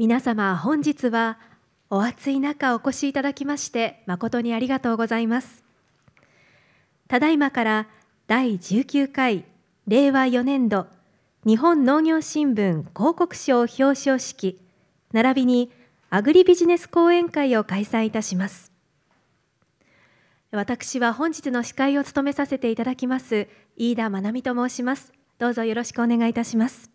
皆様本日はお暑い中お越しいただきまして誠にありがとうございますただいまから第19回令和4年度日本農業新聞広告賞表彰式並びにアグリビジネス講演会を開催いたします私は本日の司会を務めさせていただきます飯田真奈美と申しますどうぞよろしくお願いいたします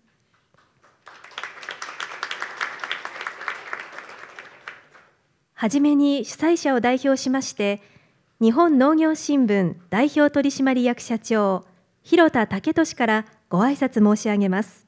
はじめに主催者を代表しまして、日本農業新聞代表取締役社長、広田武俊からご挨拶申し上げます。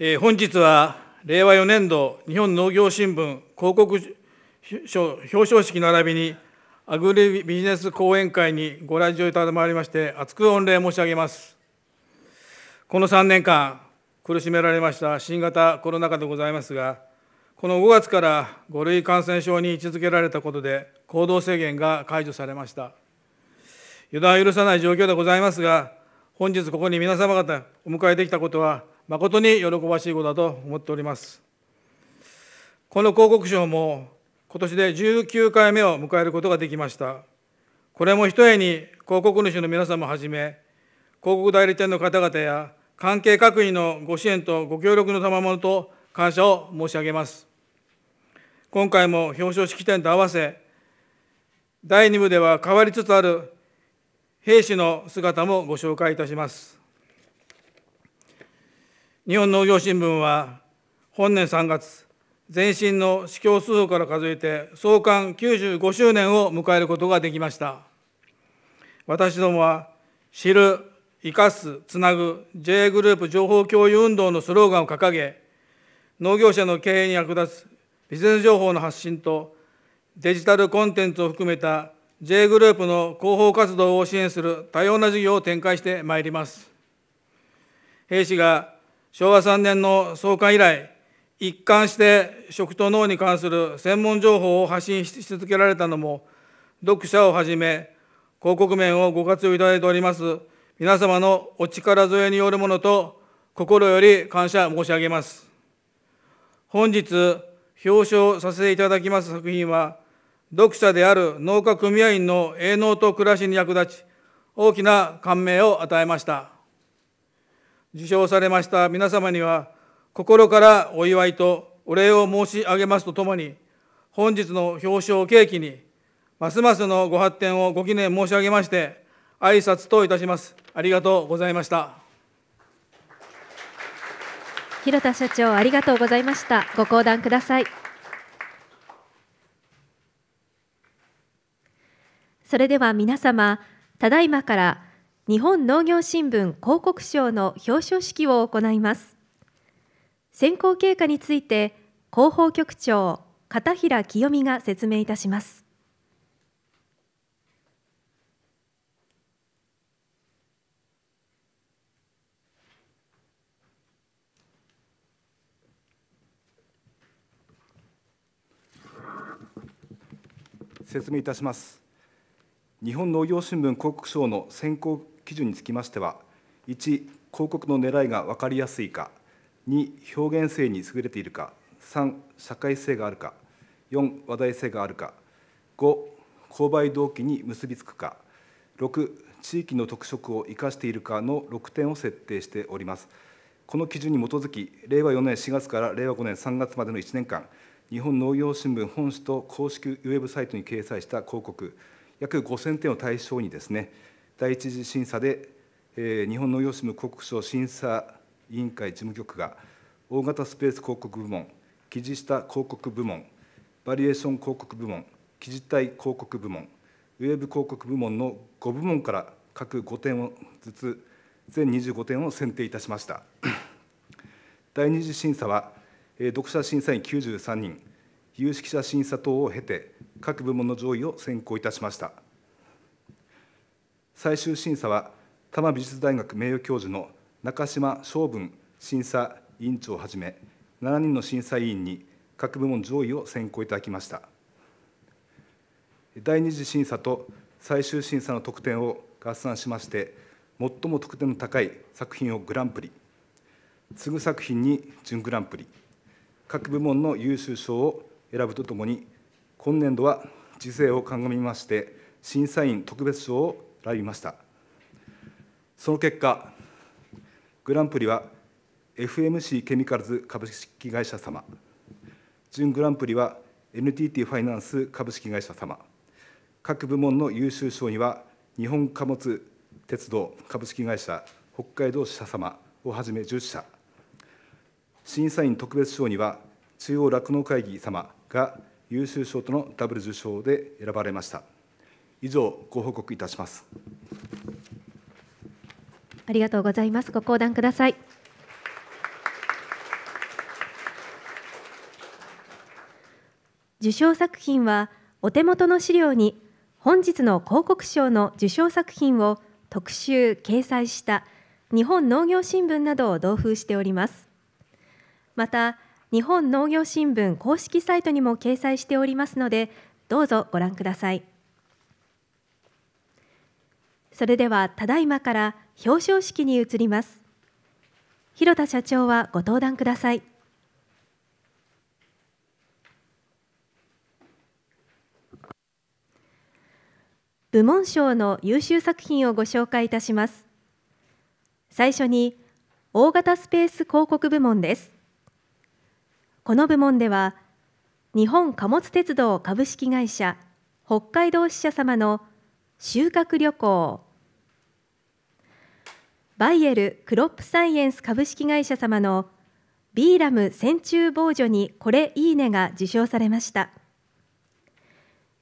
えー、本日は令和4年度日本農業新聞広告表彰式並びにアグリビジネス講演会にご来場いただきまして、厚く御礼申し上げます。この3年間、苦しめられました新型コロナ禍でございますが、この5月から5類感染症に位置づけられたことで、行動制限が解除されました。油断を許さない状況でございますが、本日ここに皆様方お迎えできたことは、誠に喜ばしいことだと思っております。この広告書も今年で19回目を迎えることができました。これもひとえに広告主の皆様もはじめ、広告代理店の方々や関係各位のご支援とご協力の賜物と感謝を申し上げます。今回も表彰式典と合わせ、第2部では変わりつつある兵士の姿もご紹介いたします。日本農業新聞は本年3月、全身の司教数から数えて創刊95周年を迎えることができました私どもは知る生かすつなぐ J グループ情報共有運動のスローガンを掲げ農業者の経営に役立つビジネス情報の発信とデジタルコンテンツを含めた J グループの広報活動を支援する多様な事業を展開してまいります。兵士が昭和3年の創刊以来一貫して食と脳に関する専門情報を発信し続けられたのも読者をはじめ広告面をご活用いただいております皆様のお力添えによるものと心より感謝申し上げます本日表彰させていただきます作品は読者である農家組合員の営農と暮らしに役立ち大きな感銘を与えました受賞されました皆様には心からお祝いとお礼を申し上げますとともに、本日の表彰を契機に、ますますのご発展をご記念申し上げまして、挨拶といたします。ありがとうございました。広田社長、ありがとうございました。ご講談ください。それでは皆様、ただいまから日本農業新聞広告賞の表彰式を行います。選考経過について広報局長片平清美が説明いたします説明いたします日本農業新聞広告賞の選考基準につきましては1広告の狙いが分かりやすいか2表現性に優れているか3社会性があるか4話題性があるか5購買動機に結びつくか6地域の特色を生かしているかの6点を設定しておりますこの基準に基づき令和4年4月から令和5年3月までの1年間日本農業新聞本紙と公式ウェブサイトに掲載した広告約5000点を対象にですね第一次審査で、えー、日本農業新聞広告賞審査委員会事務局が大型スペース広告部門、記事下広告部門、バリエーション広告部門、記事体広告部門、ウェブ広告部門の5部門から各5点をずつ、全25点を選定いたしました。第2次審査は、読者審査員93人、有識者審査等を経て、各部門の上位を選考いたしました。最終審査は、多摩美術大学名誉教授の中島昌文審査委員長をはじめ、7人の審査委員に各部門上位を選考いただきました。第2次審査と最終審査の得点を合算しまして、最も得点の高い作品をグランプリ、次ぐ作品に準グランプリ、各部門の優秀賞を選ぶとともに、今年度は時勢を鑑みまして、審査員特別賞を選びました。その結果、グランプリは FMC ケミカルズ株式会社様、準グランプリは NTT ファイナンス株式会社様、各部門の優秀賞には、日本貨物鉄道株式会社北海道支社様をはじめ10社、審査員特別賞には、中央酪農会議様が優秀賞とのダブル受賞で選ばれました。以上、ご報告いたします。ありがとうございます。ご講談ください。受賞作品はお手元の資料に本日の広告賞の受賞作品を特集掲載した日本農業新聞などを同封しておりますまた日本農業新聞公式サイトにも掲載しておりますのでどうぞご覧くださいそれではただいまから表彰式に移ります広田社長はご登壇ください。部門賞の優秀作品をご紹介いたします最初に大型スペース広告部門ですこの部門では日本貨物鉄道株式会社北海道支社様の収穫旅行バイエルクロップサイエンス株式会社様のビーラム線虫防除にこれいいねが受賞されました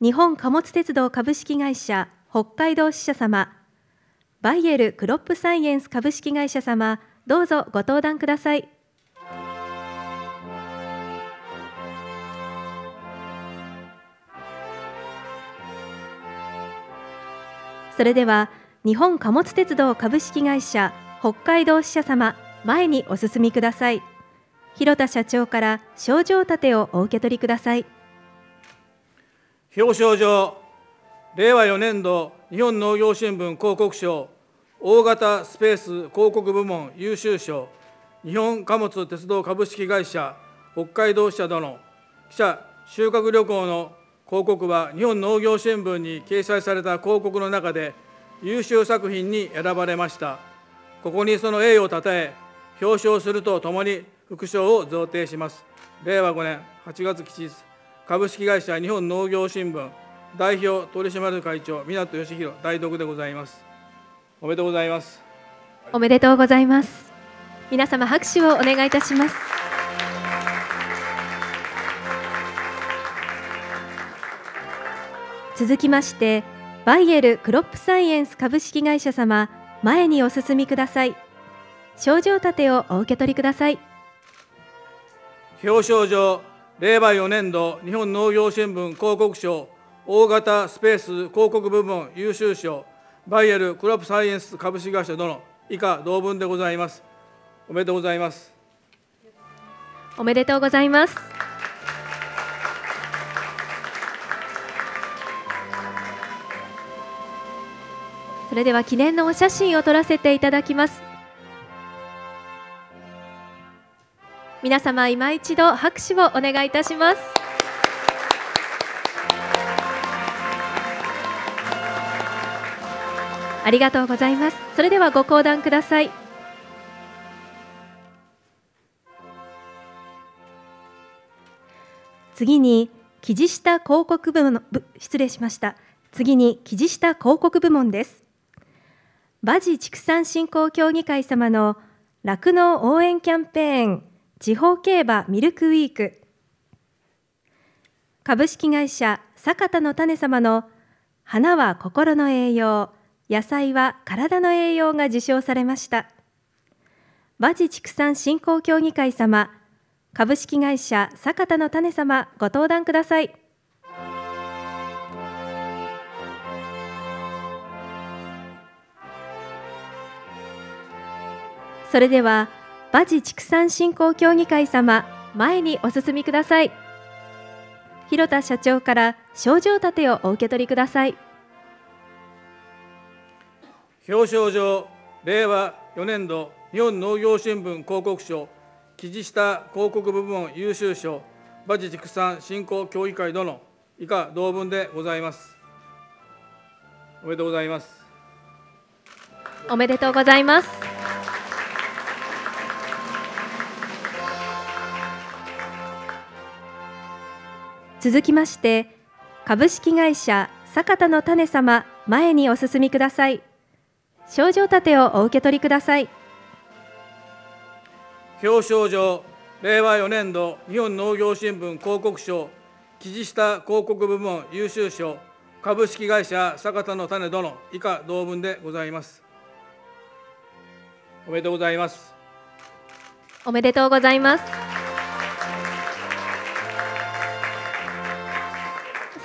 日本貨物鉄道株式会社北海道支社様バイエルクロップサイエンス株式会社様どうぞご登壇くださいそれでは日本貨物鉄道株式会社北海道支社様前にお進みください広田社長から賞状立てをお受け取りください表彰状令和4年度日本農業新聞広告賞大型スペース広告部門優秀賞日本貨物鉄道株式会社北海道支社殿記者収穫旅行の広告は日本農業新聞に掲載された広告の中で優秀作品に選ばれましたここにその栄誉をたたえ表彰するとともに副賞を贈呈します令和5年8月7日株式会社日本農業新聞代表取締役会長港義弘代読でございますおめでとうございますおめでとうございます皆様拍手をお願いいたします続きましてバイエルクロップサイエンス株式会社様前にお進みください賞状立てをお受け取りください表彰状令和4年度日本農業新聞広告賞大型スペース広告部門優秀賞バイエルクロップサイエンス株式会社殿以下同文でございますおめでとうございますおめでとうございますそれでは記念のお写真を撮らせていただきます皆様今一度拍手をお願いいたしますありがとうございますそれではご講談ください次に記下広告部門失礼しました次に記事下広告部門です馬事畜産振興協議会様の酪農応援キャンペーン地方競馬ミルクウィーク株式会社坂田の種様の花は心の栄養野菜は体の栄養が受賞されました馬事畜産振興協議会様株式会社坂田の種様ご登壇くださいそれでは馬事畜産振興協議会様前にお進みください広田社長から賞状立てをお受け取りください表彰状令和4年度日本農業新聞広告賞記事下広告部門優秀賞馬事畜産振興協議会殿以下同文でございますおめでとうございますおめでとうございます続きまして株式会社坂田の種様前にお進みください賞状立てをお受け取りください表彰状令和4年度日本農業新聞広告賞記事下広告部門優秀賞株式会社坂田の種殿以下同文でございますおめでとうございますおめでとうございます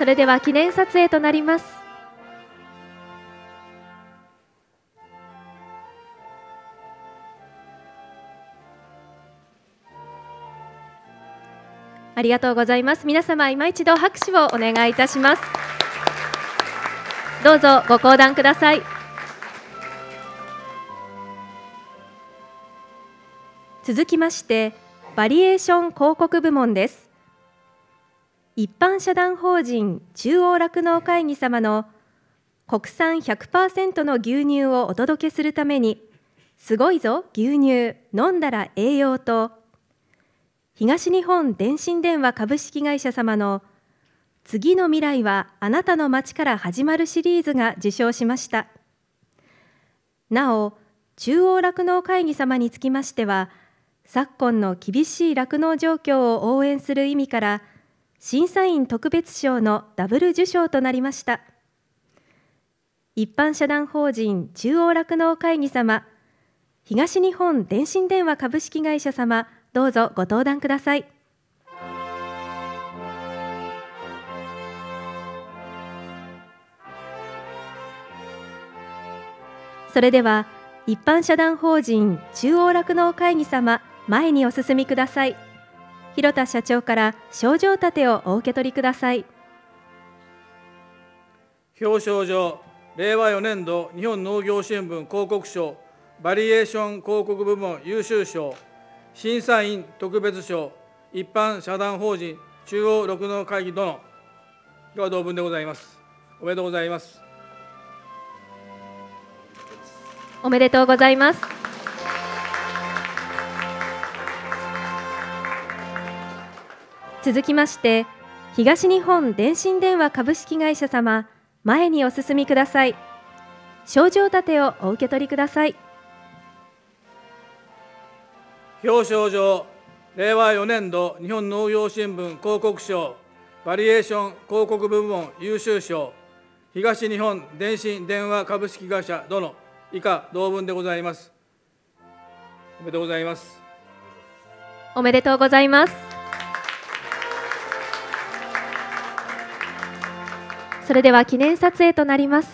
それでは記念撮影となります。ありがとうございます。皆様、今一度拍手をお願いいたします。どうぞご講談ください。続きまして、バリエーション広告部門です。一般社団法人中央酪農会議様の国産100%の牛乳をお届けするためにすごいぞ牛乳飲んだら栄養と東日本電信電話株式会社様の次の未来はあなたの街から始まるシリーズが受賞しましたなお中央酪農会議様につきましては昨今の厳しい酪農状況を応援する意味から審査員特別賞のダブル受賞となりました一般社団法人中央酪農会議様東日本電信電話株式会社様どうぞご登壇くださいそれでは一般社団法人中央酪農会議様前にお進みください。広田社長から賞状立てをお受け取りください表彰状令和4年度日本農業新聞広告賞バリエーション広告部門優秀賞審査員特別賞一般社団法人中央六の会議殿が同文でございますおめでとうございますおめでとうございます続きまして東日本電信電話株式会社様前にお進みください賞状立てをお受け取りください表彰状令和4年度日本農業新聞広告賞バリエーション広告部門優秀賞東日本電信電話株式会社どの以下同文でございますおめでとうございますおめでとうございますそれでは記念撮影となります。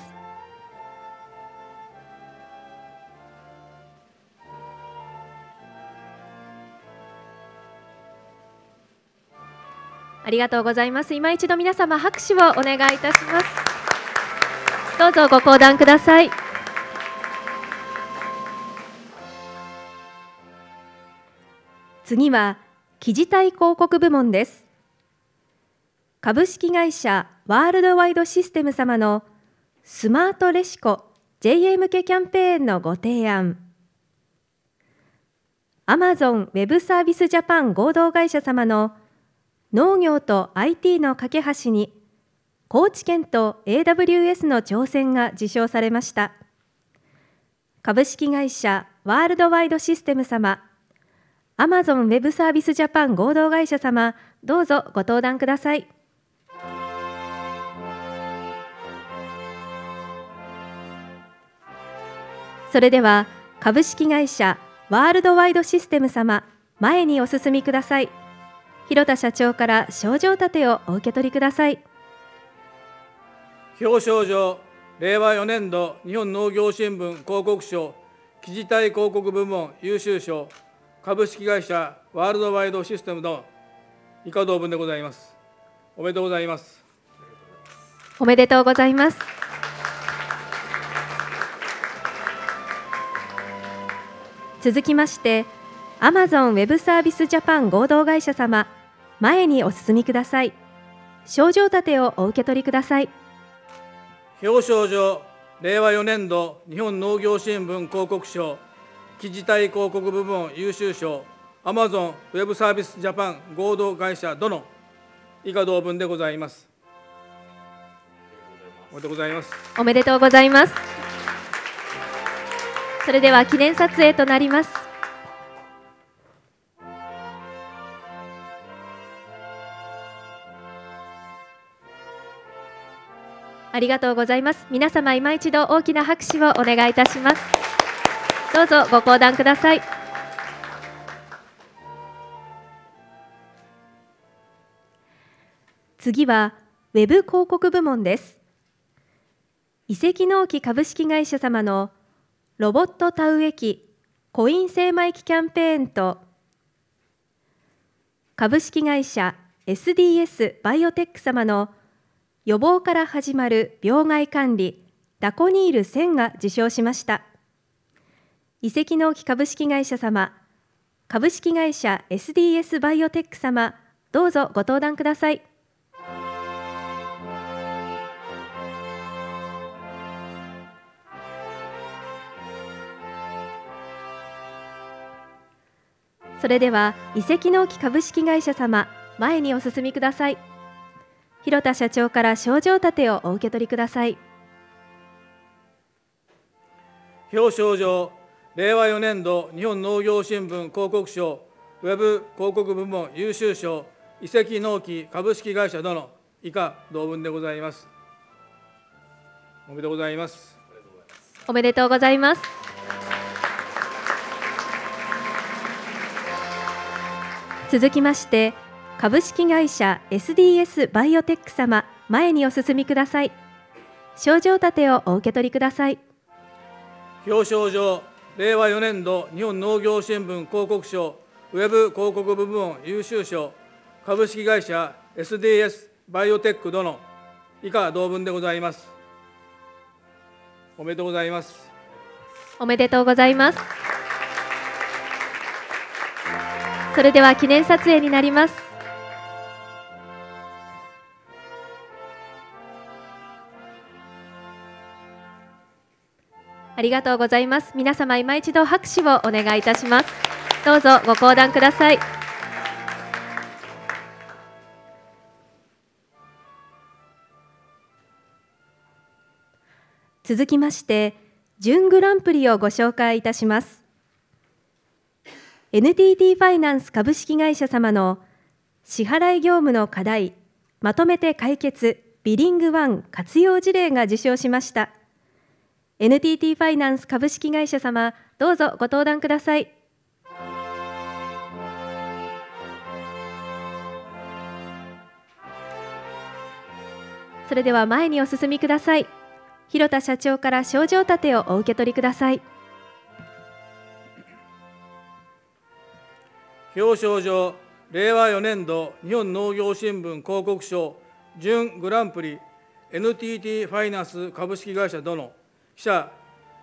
ありがとうございます。今一度皆様拍手をお願いいたします。どうぞご講談ください。次は記事体広告部門です。株式会社ワールドワイドシステム様のスマートレシコ JA 向けキャンペーンのご提案 Amazon ウェブサービスジャパン合同会社様の農業と IT の架け橋に高知県と AWS の挑戦が受賞されました株式会社ワールドワイドシステム様 Amazon ウェブサービスジャパン合同会社様どうぞご登壇くださいそれでは株式会社ワールドワイドシステム様前にお進みください広田社長から賞状立てをお受け取りください表彰状令和4年度日本農業新聞広告賞記事体広告部門優秀賞株式会社ワールドワイドシステムの以下同文でございますおめでとうございますおめでとうございます続きまして Amazon Web サービスジャパン合同会社様前にお進みください賞状立てをお受け取りください表彰状令和4年度日本農業新聞広告賞記事体広告部門優秀賞アマゾンウェブサービスジャパン合同会社殿以下同文でございますおめでとうございますおめでとうございますそれでは記念撮影となります。ありがとうございます。皆様今一度大きな拍手をお願いいたします。どうぞご講談ください。次はウェブ広告部門です。遺跡納期株式会社様のロボット田植え機コイン精米機キャンペーンと株式会社 SDS バイオテック様の予防から始まる病害管理ダコニール1000が受賞しました遺跡農機株式会社様株式会社 SDS バイオテック様どうぞご登壇ください。それでは遺跡納期株式会社様前にお進みください広田社長から賞状立てをお受け取りください表彰状令和4年度日本農業新聞広告賞ウェブ広告部門優秀賞遺跡納期株式会社殿以下同文でございますおめでとうございますおめでとうございます続きまして株式会社 SDS バイオテック様前にお進みください賞状立てをお受け取りください表彰状令和4年度日本農業新聞広告賞ウェブ広告部門優秀賞株式会社 SDS バイオテック殿以下同文でございますおめでとうございますおめでとうございますそれでは記念撮影になりますありがとうございます皆様今一度拍手をお願いいたしますどうぞご講談ください続きまして準グランプリをご紹介いたします NTT ファイナンス株式会社様の支払い業務の課題まとめて解決ビリングワン活用事例が受賞しました NTT ファイナンス株式会社様どうぞご登壇くださいそれでは前にお進みください広田社長から賞状立てをお受け取りください表彰状令和4年度日本農業新聞広告賞準グランプリ NTT ファイナンス株式会社殿記者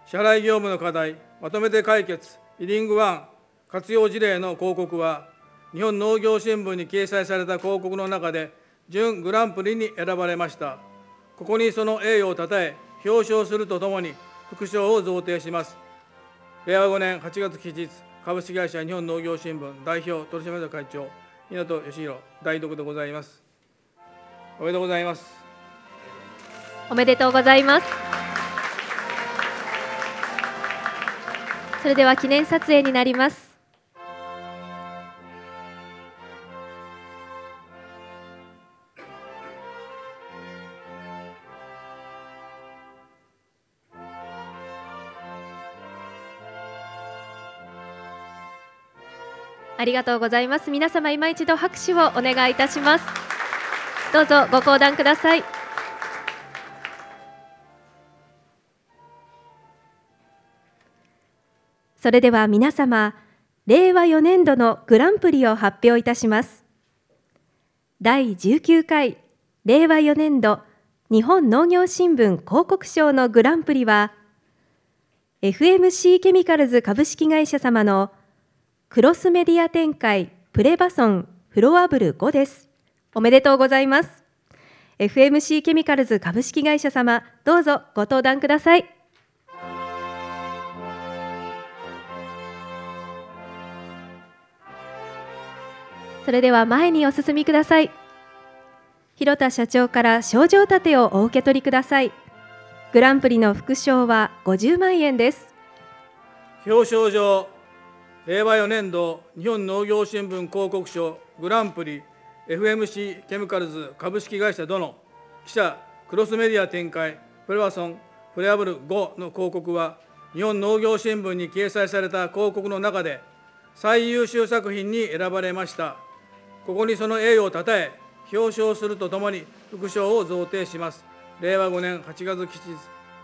支払い業務の課題まとめて解決リリングワン活用事例の広告は日本農業新聞に掲載された広告の中で準グランプリに選ばれましたここにその栄誉をたたえ表彰するとともに副賞を贈呈します令和5年8月期日株式会社日本農業新聞代表取締役会長湊義弘代読でございますおめでとうございますおめでとうございますそれでは記念撮影になりますありがとうございます皆様今一度拍手をお願いいたしますどうぞご講談くださいそれでは皆様令和4年度のグランプリを発表いたします第19回令和4年度日本農業新聞広告賞のグランプリは FMC ケミカルズ株式会社様の「クロスメディア展開プレバソンフロアブル5です。おめでとうございます。FMC ケミカルズ株式会社様、どうぞご登壇ください。それでは前にお進みください。広田社長から賞状立てをお受け取りください。グランプリの副賞は50万円です。表彰状令和4年度日本農業新聞広告賞グランプリ FMC ケミカルズ株式会社の記者クロスメディア展開プレワソンプレアブル5の広告は日本農業新聞に掲載された広告の中で最優秀作品に選ばれましたここにその栄誉をたたえ表彰するとともに副賞を贈呈します令和5年8月期日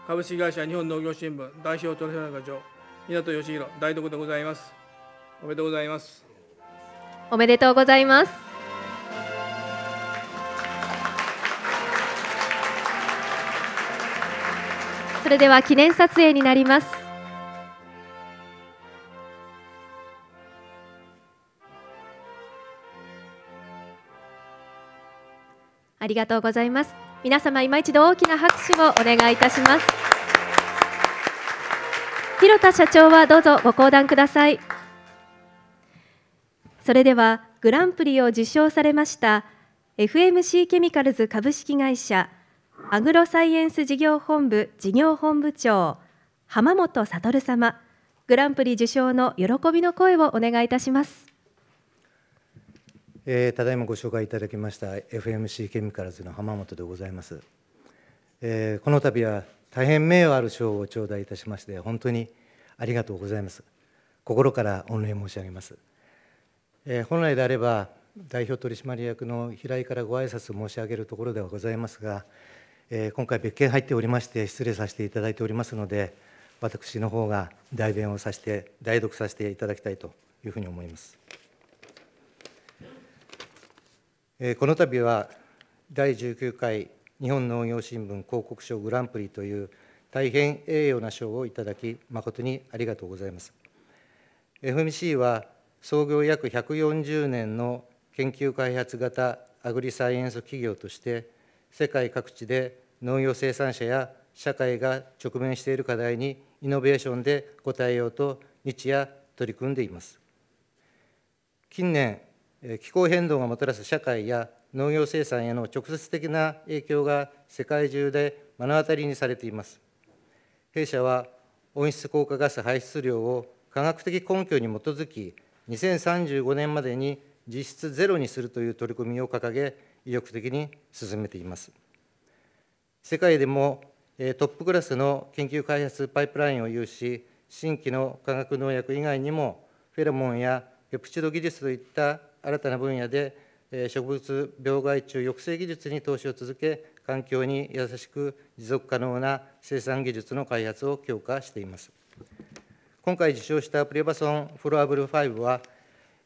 株式会社日本農業新聞代表取締役長港義弘代読でございますおめでとうございますおめでとうございますそれでは記念撮影になりますありがとうございます。皆様今一度大きな拍手をお願いいたします。広田社長はどうぞご講談ください。それではグランプリを受賞されました FMC ケミカルズ株式会社アグロサイエンス事業本部事業本部長浜本悟様グランプリ受賞の喜びの声をお願いいたします、えー、ただいまご紹介いただきました FMC ケミカルズの浜本でございます、えー、この度は大変名誉ある賞を頂戴いたしまして本当にありがとうございます心から御礼申し上げますえ本来であれば代表取締役の平井からご挨拶申し上げるところではございますが、え今回別件入っておりまして失礼させていただいておりますので私の方が代弁をさせて代読させていただきたいというふうに思います、えこの度は第19回日本農業新聞広告賞グランプリという大変栄誉な賞をいただき誠にありがとうございます FMC は創業約140年の研究開発型アグリサイエンス企業として世界各地で農業生産者や社会が直面している課題にイノベーションで応えようと日夜取り組んでいます近年気候変動がもたらす社会や農業生産への直接的な影響が世界中で目の当たりにされています弊社は温室効果ガス排出量を科学的根拠に基づき2035年までに実質ゼロにするという取り組みを掲げ、意欲的に進めています。世界でもトップクラスの研究開発パイプラインを有し、新規の化学農薬以外にも、フェロモンやペプチド技術といった新たな分野で、植物病害虫抑制技術に投資を続け、環境に優しく持続可能な生産技術の開発を強化しています。今回受賞したプレバソンフロアブル5は、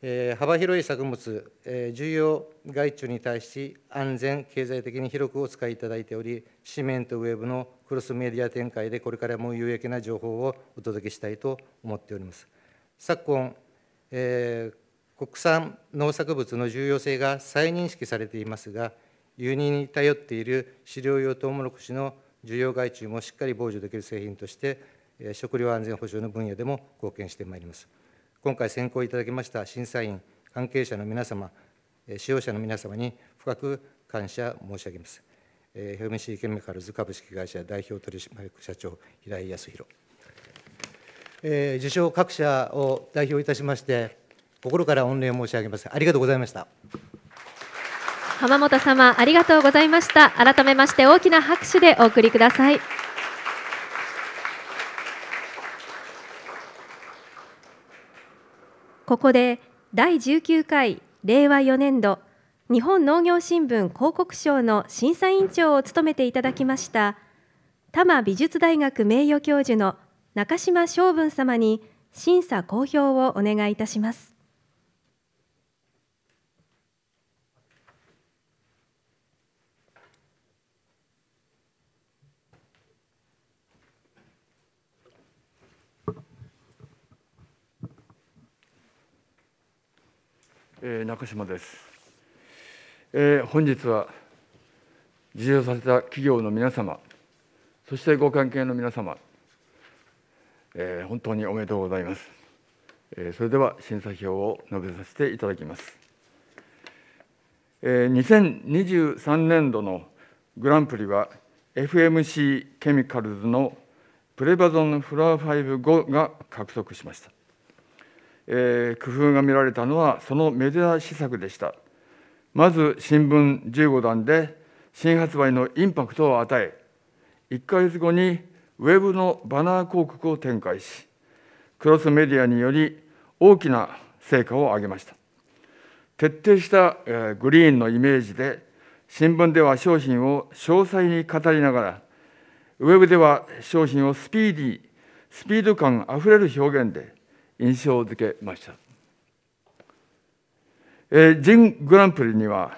えー、幅広い作物、えー、重要害虫に対し安全、経済的に広くお使いいただいており、紙面とウェブのクロスメディア展開でこれからも有益な情報をお届けしたいと思っております。昨今、えー、国産農作物の重要性が再認識されていますが、輸入に頼っている飼料用トウモロコシの需要害虫もしっかり防除できる製品として、食料安全保障の分野でも貢献してまいります。今回選考いただきました審査員、関係者の皆様、使用者の皆様に深く感謝申し上げます。えー、ヘルメシケミカルズ株式会社代表取締役社長、平井康弘。えー、受賞各社を代表いたしまして、心から御礼申し上げます。ありがとうございました。浜本様、ありがとうございました。改めまして大きな拍手でお送りください。ここで第19回令和4年度日本農業新聞広告賞の審査委員長を務めていただきました多摩美術大学名誉教授の中島昌文様に審査公表をお願いいたします。えー、中島です、えー、本日は受賞させた企業の皆様そしてご関係の皆様、えー、本当におめでとうございます、えそれでは審査表を述べさせていただきます、え2023年度のグランプリは FMC ケミカルズのプレバゾンフラワー5が獲得しましたえ工夫が見られたのはそのメディア施策でしたまず新聞15段で新発売のインパクトを与え1か月後にウェブのバナー広告を展開しクロスメディアにより大きな成果を上げました徹底したグリーンのイメージで新聞では商品を詳細に語りながらウェブでは商品をスピーディースピード感あふれる表現で印象づけました、えー、ジングランプリには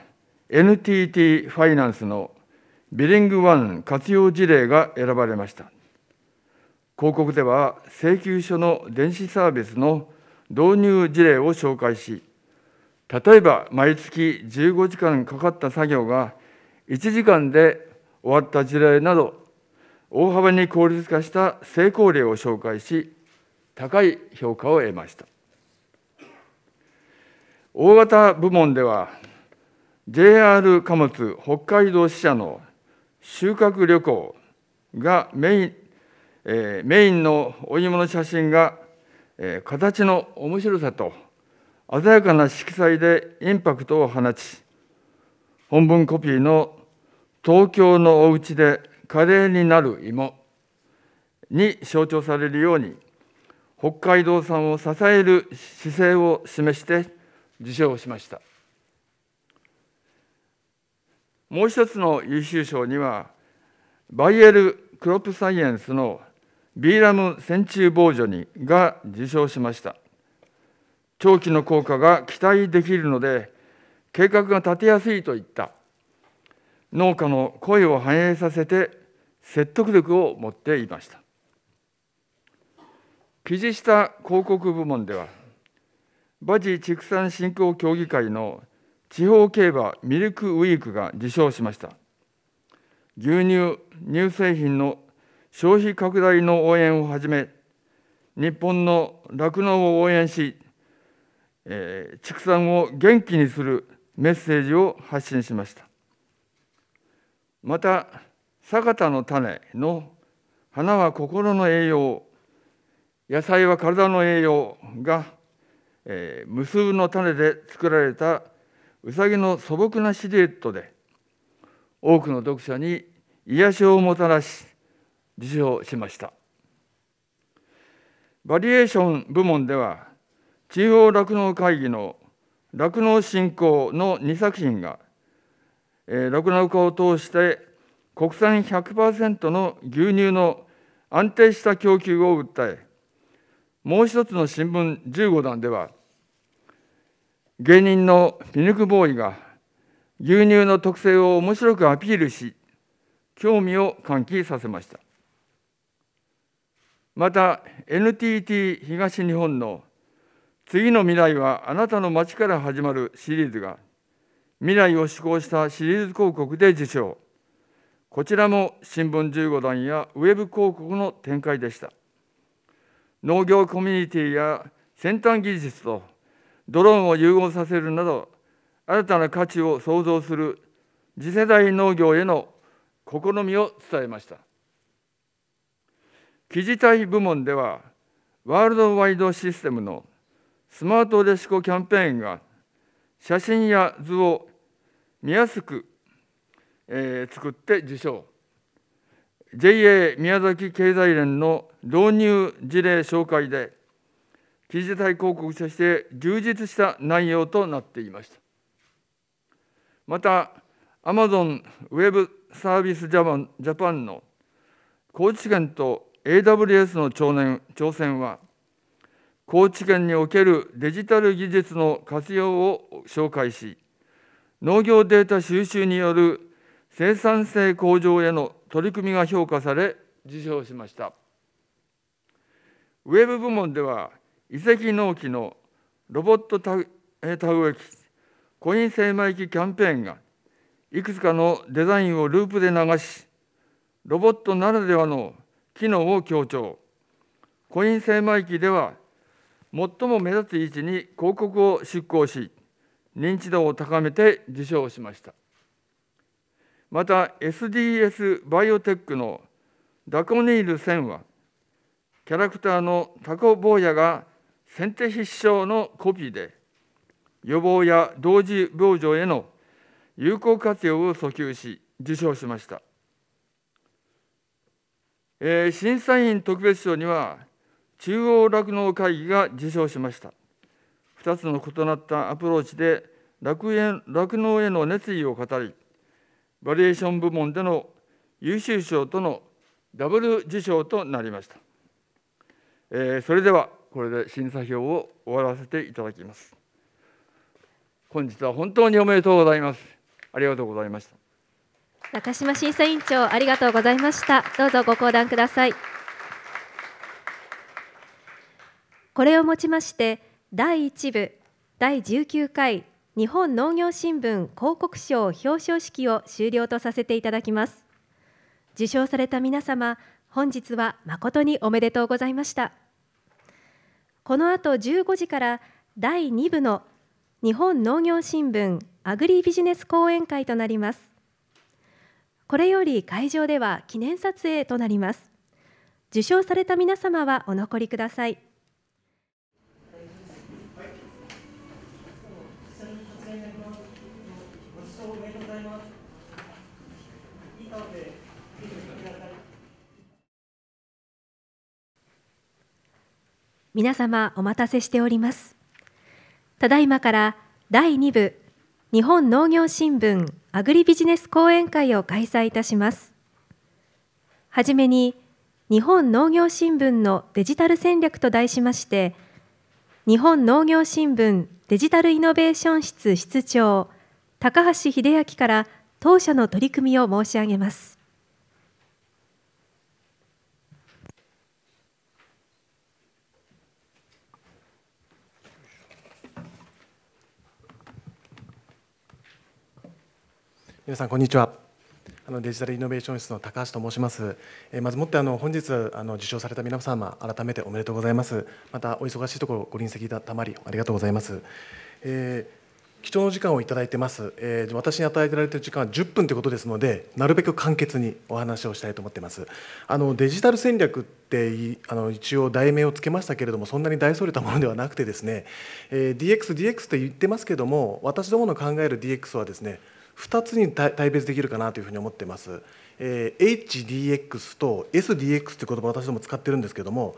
NTT ファイナンスのビリングワン活用事例が選ばれました広告では請求書の電子サービスの導入事例を紹介し例えば毎月15時間かかった作業が1時間で終わった事例など大幅に効率化した成功例を紹介し高い評価を得ました大型部門では JR 貨物北海道支社の収穫旅行がメイン,、えー、メインのお芋の写真が、えー、形の面白さと鮮やかな色彩でインパクトを放ち本文コピーの「東京のお家でカレーになる芋」に象徴されるように北海道産を支える姿勢を示して受賞しましたもう一つの優秀賞にはバイエル・クロップサイエンスのビーラム線虫防除にが受賞しました長期の効果が期待できるので計画が立てやすいといった農家の声を反映させて説得力を持っていました記事した広告部門では馬事畜産振興協議会の地方競馬ミルクウィークが受賞しました牛乳乳製品の消費拡大の応援をはじめ日本の酪農を応援し、えー、畜産を元気にするメッセージを発信しましたまた「坂田の種」の「花は心の栄養」野菜は体の栄養が、えー、無数の種で作られたうさぎの素朴なシルエットで多くの読者に癒しをもたらし受賞しましたバリエーション部門では地方酪農会議の酪農振興の2作品が酪農、えー、家を通して国産100%の牛乳の安定した供給を訴えもう一つの新聞15段では、芸人のミヌクボーイが牛乳の特性を面白くアピールし、興味を喚起させました。また、NTT 東日本の次の未来はあなたの街から始まるシリーズが未来を志向したシリーズ広告で受賞こちらも新聞15段やウェブ広告の展開でした。農業コミュニティや先端技術とドローンを融合させるなど新たな価値を創造する次世代農業への試みを伝えました記事体部門ではワールドワイドシステムのスマートレシコキャンペーンが写真や図を見やすく、えー、作って受賞 JA 宮崎経済連の導入事例紹介で、記事体広告として充実した内容となっていました。また、Amazon Web サービスジャパンの高知県と AWS の挑戦は、高知県におけるデジタル技術の活用を紹介し、農業データ収集による生産性向上への取り組みが評価され受賞しましたウェブ部門では遺跡納期のロボット田植え機コイン精米機キャンペーンがいくつかのデザインをループで流しロボットならではの機能を強調コイン精米機では最も目立つ位置に広告を出稿し認知度を高めて受賞しました。また SDS バイオテックのダコニール1000はキャラクターのタコ坊やが先手必勝のコピーで予防や同時病状への有効活用を訴求し受賞しました、えー、審査員特別賞には中央酪農会議が受賞しました2つの異なったアプローチで酪農への熱意を語りバリエーション部門での優秀賞とのダブル受賞となりました。えー、それではこれで審査票を終わらせていただきます。本日は本当におめでとうございます。ありがとうございました。中島審査委員長ありがとうございました。どうぞご講談ください。これをもちまして第1部第19回日本農業新聞広告賞表彰式を終了とさせていただきます受賞された皆様本日は誠におめでとうございましたこの後15時から第2部の日本農業新聞アグリビジネス講演会となりますこれより会場では記念撮影となります受賞された皆様はお残りください皆様お待たせしておりますただいまから第2部日本農業新聞アグリビジネス講演会を開催いたしますはじめに日本農業新聞のデジタル戦略と題しまして日本農業新聞デジタルイノベーション室室長高橋秀明から当社の取り組みを申し上げます皆さんこんにちはあのデジタルイノベーション室の高橋と申します。えまずもってあの本日あの受賞された皆様改めておめでとうございます。またお忙しいところご臨席たたまりありがとうございます。えー、貴重な時間をいただいてます、えー、私に与えられている時間は10分ということですのでなるべく簡潔にお話をしたいと思っていますあのデジタル戦略ってあの一応題名をつけましたけれどもそんなに大それたものではなくてですね、えー、DXDX って言ってますけれども私どもの考える DX はですね2つに対別できるかなというふうに思っています。えー、HDX と SDX という言葉私ども使ってるんですけども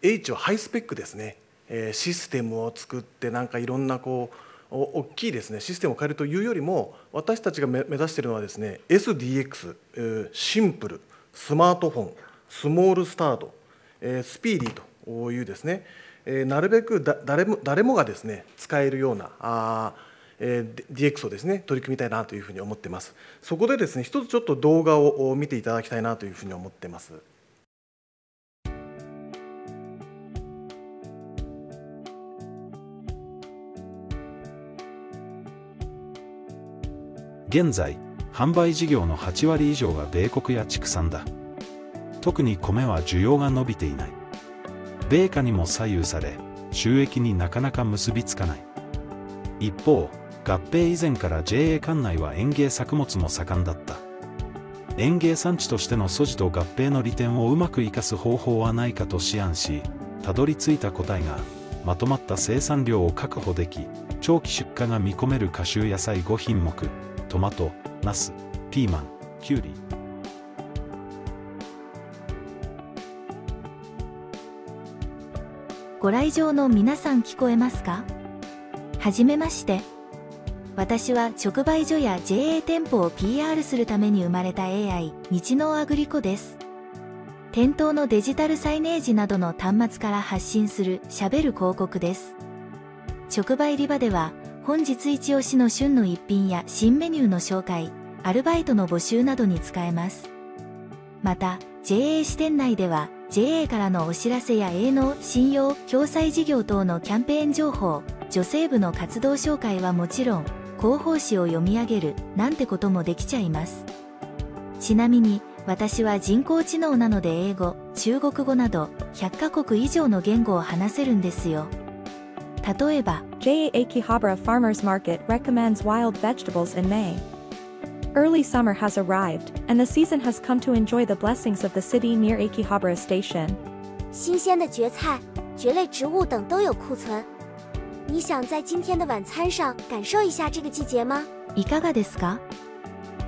H はハイスペックですね、えー、システムを作ってなんかいろんなこう大きいですねシステムを変えるというよりも私たちが目指しているのはですね SDX、シンプルスマートフォンスモールスタート、えスピーディーというですね、えなるべくだ誰も誰もがですね使えるようなあ DX をですね取り組みたいなというふうに思ってます。そこでですね一つちょっと動画を見ていただきたいなというふうに思ってます。現在販売事業の8割以上が米国や畜産だ特に米は需要が伸びていない米価にも左右され収益になかなか結びつかない一方合併以前から JA 管内は園芸作物も盛んだった園芸産地としての素地と合併の利点をうまく生かす方法はないかと思案したどり着いた答えがまとまった生産量を確保でき長期出荷が見込める果汁野菜5品目トマトナスピーマンキュウリご来場の皆さん聞こえますかはじめまして。私は直売所や JA 店舗を PR するために生まれた AI 日農アグリコです店頭のデジタルサイネージなどの端末から発信するしゃべる広告です直売売り場では本日一押しの旬の一品や新メニューの紹介アルバイトの募集などに使えますまた JA 支店内では JA からのお知らせや営農信用共済事業等のキャンペーン情報女性部の活動紹介はもちろん広報誌を読み上げるなんてこともできちゃいますちなみに私は人工知能なので英語中国語など100カ国以上の言語を話せるんですよ例えば JA Akihabara Farmers Market recommends wild vegetables in May Early summer has arrived, and the season has come to enjoy the blessings of the city near Akihabara Station. 新鲜的蕨菜、蕨类植物等都有库存。你想在今天的晚餐上感受一下这个季节吗？いかがですか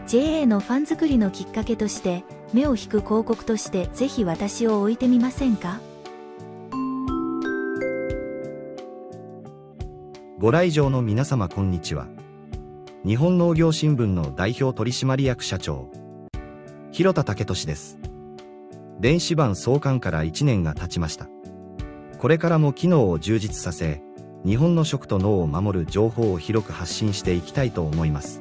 ?JA のファン作りのきっかけとして目を引く広告としてぜひ私を置いてみませんかご来場の皆様こんにちは。日本農業新聞の代表取締役社長、広田武俊です。電子版創刊から1年が経ちました。これからも機能を充実させ、日本の食と脳を守る情報を広く発信していきたいと思います。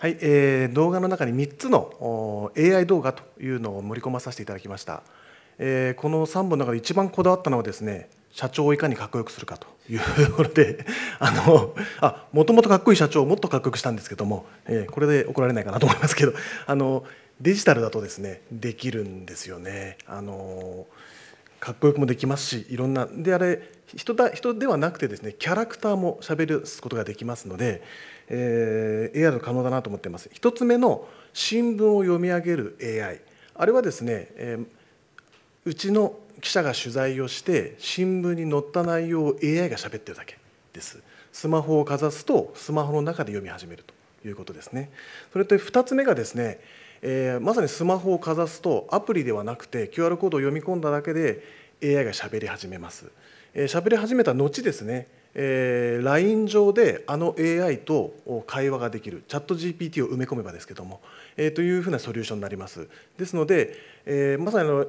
はい、え動画の中に3つの AI 動画というのを盛り込まさせていただきました、えこの3本の中で一番こだわったのはですね社長をいかにかっこよくするかというところで あのあもともとかっこいい社長をもっとかっこよくしたんですけども、えこれで怒られないかなと思いますけどあのデジタルだとですねできるんですよね。あのかっこよくもできますしいろんなであれ人だ人ではなくてですねキャラクターもしゃべることができますので、えー、AI の可能だなと思っています1つ目の新聞を読み上げる AI あれはですね、えー、うちの記者が取材をして新聞に載った内容を AI がしゃべってるだけですスマホをかざすとスマホの中で読み始めるということですねそれと2つ目がですねえー、まさにスマホをかざすとアプリではなくて QR コードを読み込んだだけで AI がしゃべり始めます。えー、しゃべり始めた後ですね、えー、LINE 上であの AI と会話ができるチャット GPT を埋め込めばですけども、えー、というふうなソリューションになります。ですので、えー、まさにあの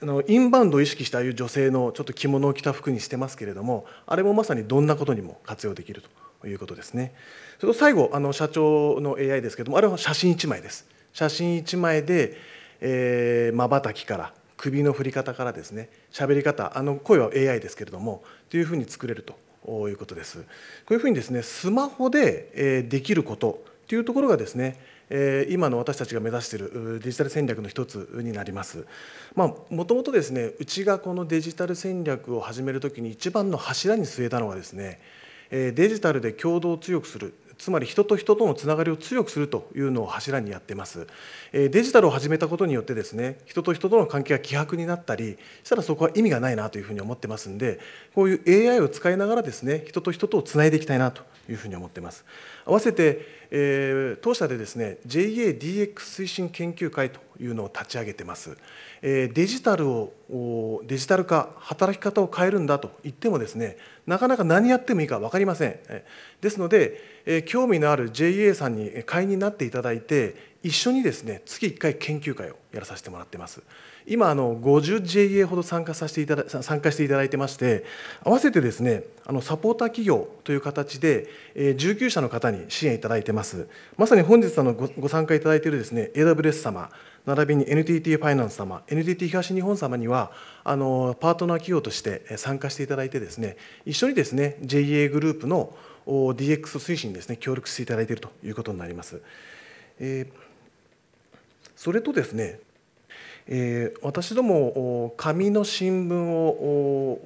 あのインバウンドを意識したああいう女性のちょっと着物を着た服にしてますけれどもあれもまさにどんなことにも活用できるということですね。それと最後あの社長の AI ですけれどもあれは写真1枚です。写真1枚でまばたきから首の振り方からですね喋り方あの声は AI ですけれどもというふうに作れるということです。こういうふうにですねスマホでできることというところがですね今の私たちが目指しているデジタル戦略の一つになります。もともとですねうちがこのデジタル戦略を始めるときに一番の柱に据えたのはですねデジタルで共同を強くするつまり人と人とのつながりを強くするというのを柱にやってます。デジタルを始めたことによってですね、人と人との関係が希薄になったりしたらそこは意味がないなというふうに思ってますんで、こういう AI を使いながらですね、人と人とをつないでいきたいなというふうに思ってます。合わせて、えー、当社でですね、JADX 推進研究会というのを立ち上げてます。デジタルをデジタル化働き方を変えるんだと言ってもですねなかなか何やってもいいか分かりませんですので興味のある JA さんに会員になっていただいて一緒にですね月1回研究会をやらさせてもらってます今あの 50JA ほど参加させていただ参加していただいてまして合わせてですねあのサポーター企業という形で19社の方に支援いただいてますまさに本日あのご参加いただいているですね AWS 様並びに NTT ファイナンス様、NTT 東日本様には、あのパートナー企業として参加していただいてですね、一緒にですね、JA グループの DX 推進にですね、協力していただいているということになります。えー、それとですね、えー、私ども紙の新聞を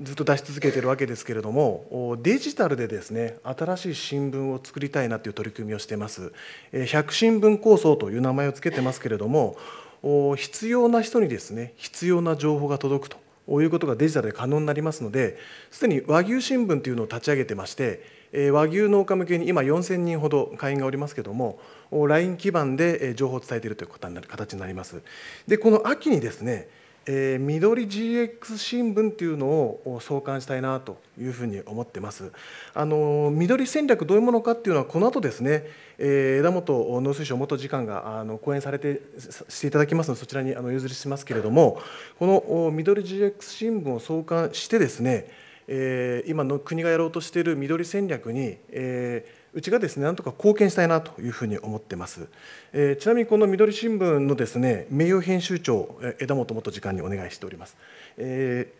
ずっと出し続けてるわけですけれどもデジタルでですね新しい新聞を作りたいなという取り組みをしています100新聞構想という名前を付けてますけれども必要な人にですね必要な情報が届くということがデジタルで可能になりますのですでに和牛新聞というのを立ち上げてまして和牛農家向けに今4000人ほど会員がおりますけれども LINE 基盤で情報を伝えているという形になりますでこの秋にですねえ緑 GX 新聞というのを創刊したいなというふうに思ってます。あの緑戦略どういうものかっていうのはこの後ですね、えー、枝本農水省元次官があの講演されてしていただきますのでそちらにあの譲りしますけれどもこの緑 GX 新聞を創刊してですねえー、今の国がやろうとしている緑戦略に、えー、うちがですねなんとか貢献したいなというふうに思ってます、えー、ちなみにこの緑新聞のですね名誉編集長枝本元次官にお願いしております、え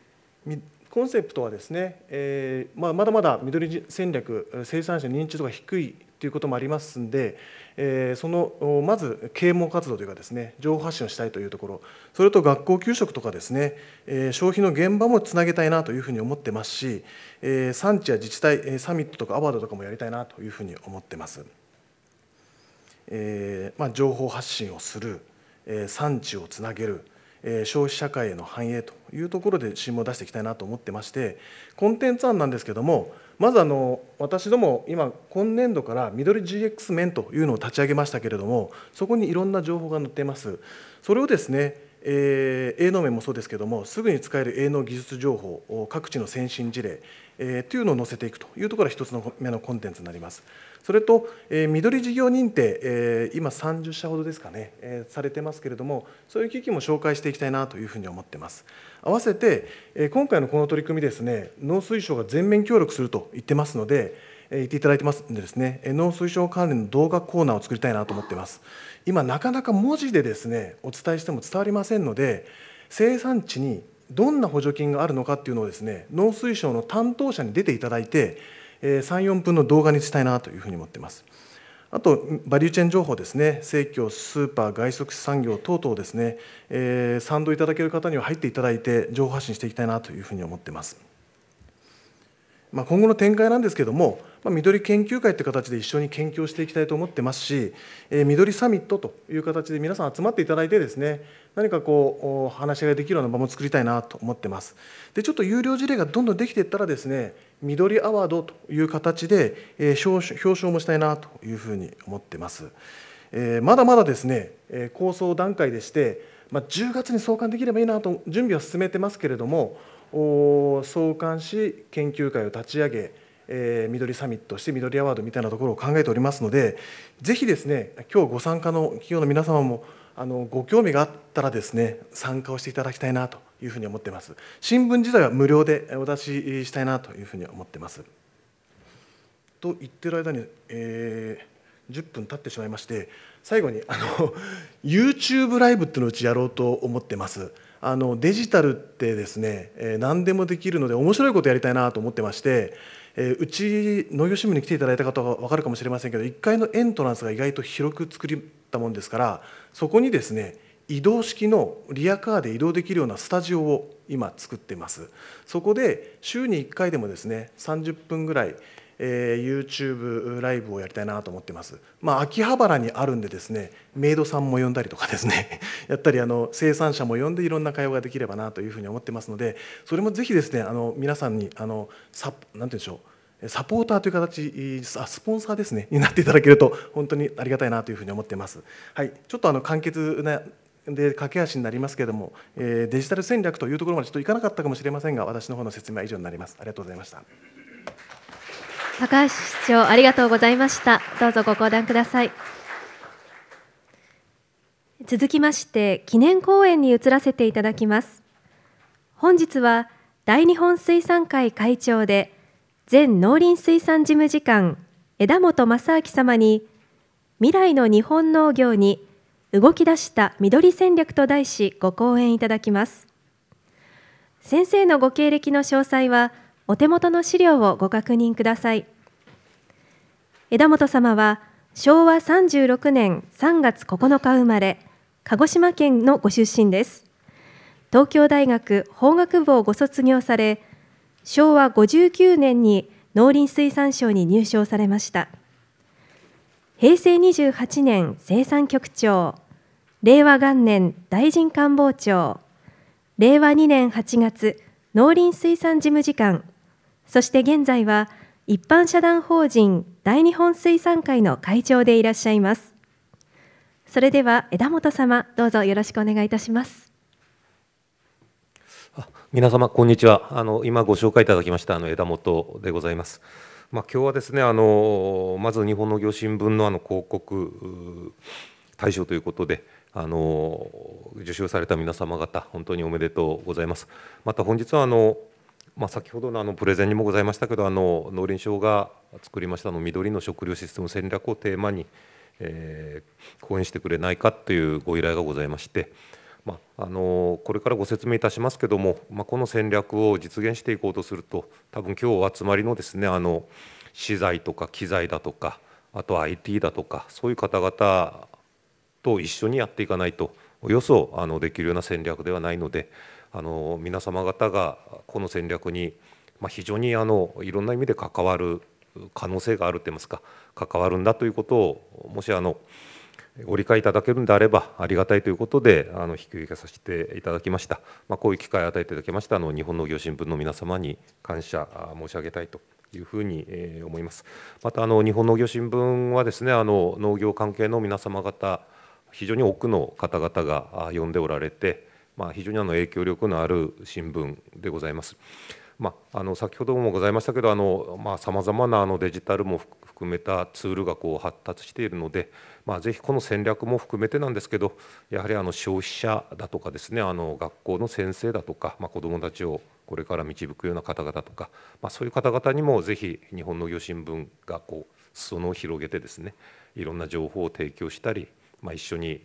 ー、コンセプトはですね、えーまあ、まだまだ緑戦略生産者認知度が低いということもありますんで、えー、そのまず啓蒙活動というかですね情報発信をしたいというところそれと学校給食とかですね、えー、消費の現場もつなげたいなというふうに思ってますし、えー、産地や自治体サミットとかアワードとかもやりたいなというふうに思ってます、えーまあ、情報発信をする、えー、産地をつなげる消費社会への反映というところで新聞を出していきたいなと思ってましてコンテンツ案なんですけどもまずあの私ども今今年度から緑 GX 面というのを立ち上げましたけれどもそこにいろんな情報が載っていますそれをですねえー、営農面もそうですけどもすぐに使える営農技術情報各地の先進事例、えー、というのを載せていくというところが1つの目のコンテンツになりますそれと、えー、緑事業認定、えー、今30社ほどですかね、えー、されてますけれども、そういう機器も紹介していきたいなというふうに思ってます。合わせて、え今回のこの取り組みですね、農水省が全面協力すると言ってますので、え言っていただいてますんでですね、農水省関連の動画コーナーを作りたいなと思ってます。今、なかなか文字でですね、お伝えしても伝わりませんので、生産地にどんな補助金があるのかっていうのをですね、農水省の担当者に出ていただいて、34分の動画にしたいなというふうに思っていますあとバリューチェーン情報ですね生協スーパー外食産業等々ですね、え賛同いただける方には入っていただいて情報発信していきたいなというふうに思っていますまあ、今後の展開なんですけれども、まあ、緑研究会という形で一緒に研究をしていきたいと思ってますし、えー、緑サミットという形で皆さん集まっていただいてですね何かこう話し合いができるような場も作りたいなと思ってますでちょっと有料事例がどんどんできていったらですね緑アワードという形で、えー、表彰もしたいなというふうに思ってます、えー、まだまだですね、え構想段階でして、まあ、10月に創刊できればいいなと準備は進めてますけれどもを創刊し研究会を立ち上げ、えー、緑サミットして緑アワードみたいなところを考えておりますのでぜひですね今日ご参加の企業の皆様もあのご興味があったらですね参加をしていただきたいなというふうに思ってます新聞自体は無料でお出ししたいなというふうに思ってますと言ってる間に、えー、10分経ってしまいまして最後にあの YouTube ライブっていうのをうちやろうと思ってますあのデジタルってですね、えー、何でもできるので面白いことやりたいなと思ってまして、えー、うち農業新聞に来ていただいた方は分かるかもしれませんけど1階のエントランスが意外と広く作ったもんですからそこにですね移動式のリアカーで移動できるようなスタジオを今作ってますそこで週に1回でもですね30分ぐらいえー、YouTube ライブをやりたいなと思ってます、まあ、秋葉原にあるんでですねメイドさんも呼んだりとかですね やったりあの生産者も呼んでいろんな会話ができればなというふうに思ってますのでそれもぜひですねあの皆さんにあのサなんて言うんでしょうサポーターという形あスポンサーですねになっていただけると本当にありがたいなというふうに思ってます。はい、ちょっとあの簡潔なで駆け足になりますけれども、えー、デジタル戦略というところまでちょっといかなかったかもしれませんが私の方の説明は以上になりますありがとうございました。高橋市長ありがとうございましたどうぞご講談ください続きまして記念公演に移らせていただきます本日は大日本水産会会長で前農林水産事務次官枝本正明様に未来の日本農業に動き出した緑戦略と題しご講演いただきます先生のご経歴の詳細はお手元の資料をご確認ください枝本様は昭和36年3月9日生まれ鹿児島県のご出身です東京大学法学部をご卒業され昭和59年に農林水産省に入省されました平成28年生産局長令和元年大臣官房長令和2年8月農林水産事務次官そして現在は一般社団法人大日本水産会の会長でいらっしゃいますそれでは枝本様どうぞよろしくお願いいたします皆様こんにちはあの今ご紹介いただきましたあの枝本でございますまあ、今日はですねあのまず日本の行新聞のあの広告対象ということであの受賞された皆様方本当におめでとうございますまた本日はあのまあ、先ほどのあのプレゼンにもございましたけどあの農林省が作りましたの緑の食料システム戦略をテーマに、えー、講演してくれないかというご依頼がございまして、まあ、あのこれからご説明いたしますけども、まあ、この戦略を実現していこうとすると多分今日お集まりのですねあの資材とか機材だとかあと IT だとかそういう方々と一緒にやっていかないとおよそあのできるような戦略ではないので。あの皆様方がこの戦略に、まあ、非常にあのいろんな意味で関わる可能性があるといいますか関わるんだということをもしあのご理解いただけるんであればありがたいということであの引き受けさせていただきました、まあ、こういう機会を与えていただきましたあの日本農業新聞の皆様に感謝申し上げたいというふうに思いますまたあの日本農業新聞はですねあの農業関係の皆様方非常に多くの方々が呼んでおられてまあ、非常にあの影響力のある新聞でございます。まあ、あの先ほどもございましたけどさまざ、まなあのデジタルも含めたツールがこう発達しているので、まあ、ぜひこの戦略も含めてなんですけどやはりあの消費者だとかですねあの学校の先生だとか、まあ、子どもたちをこれから導くような方々とか、まあ、そういう方々にもぜひ日本農業新聞がこう裾野を広げてですねいろんな情報を提供したり、まあ、一緒に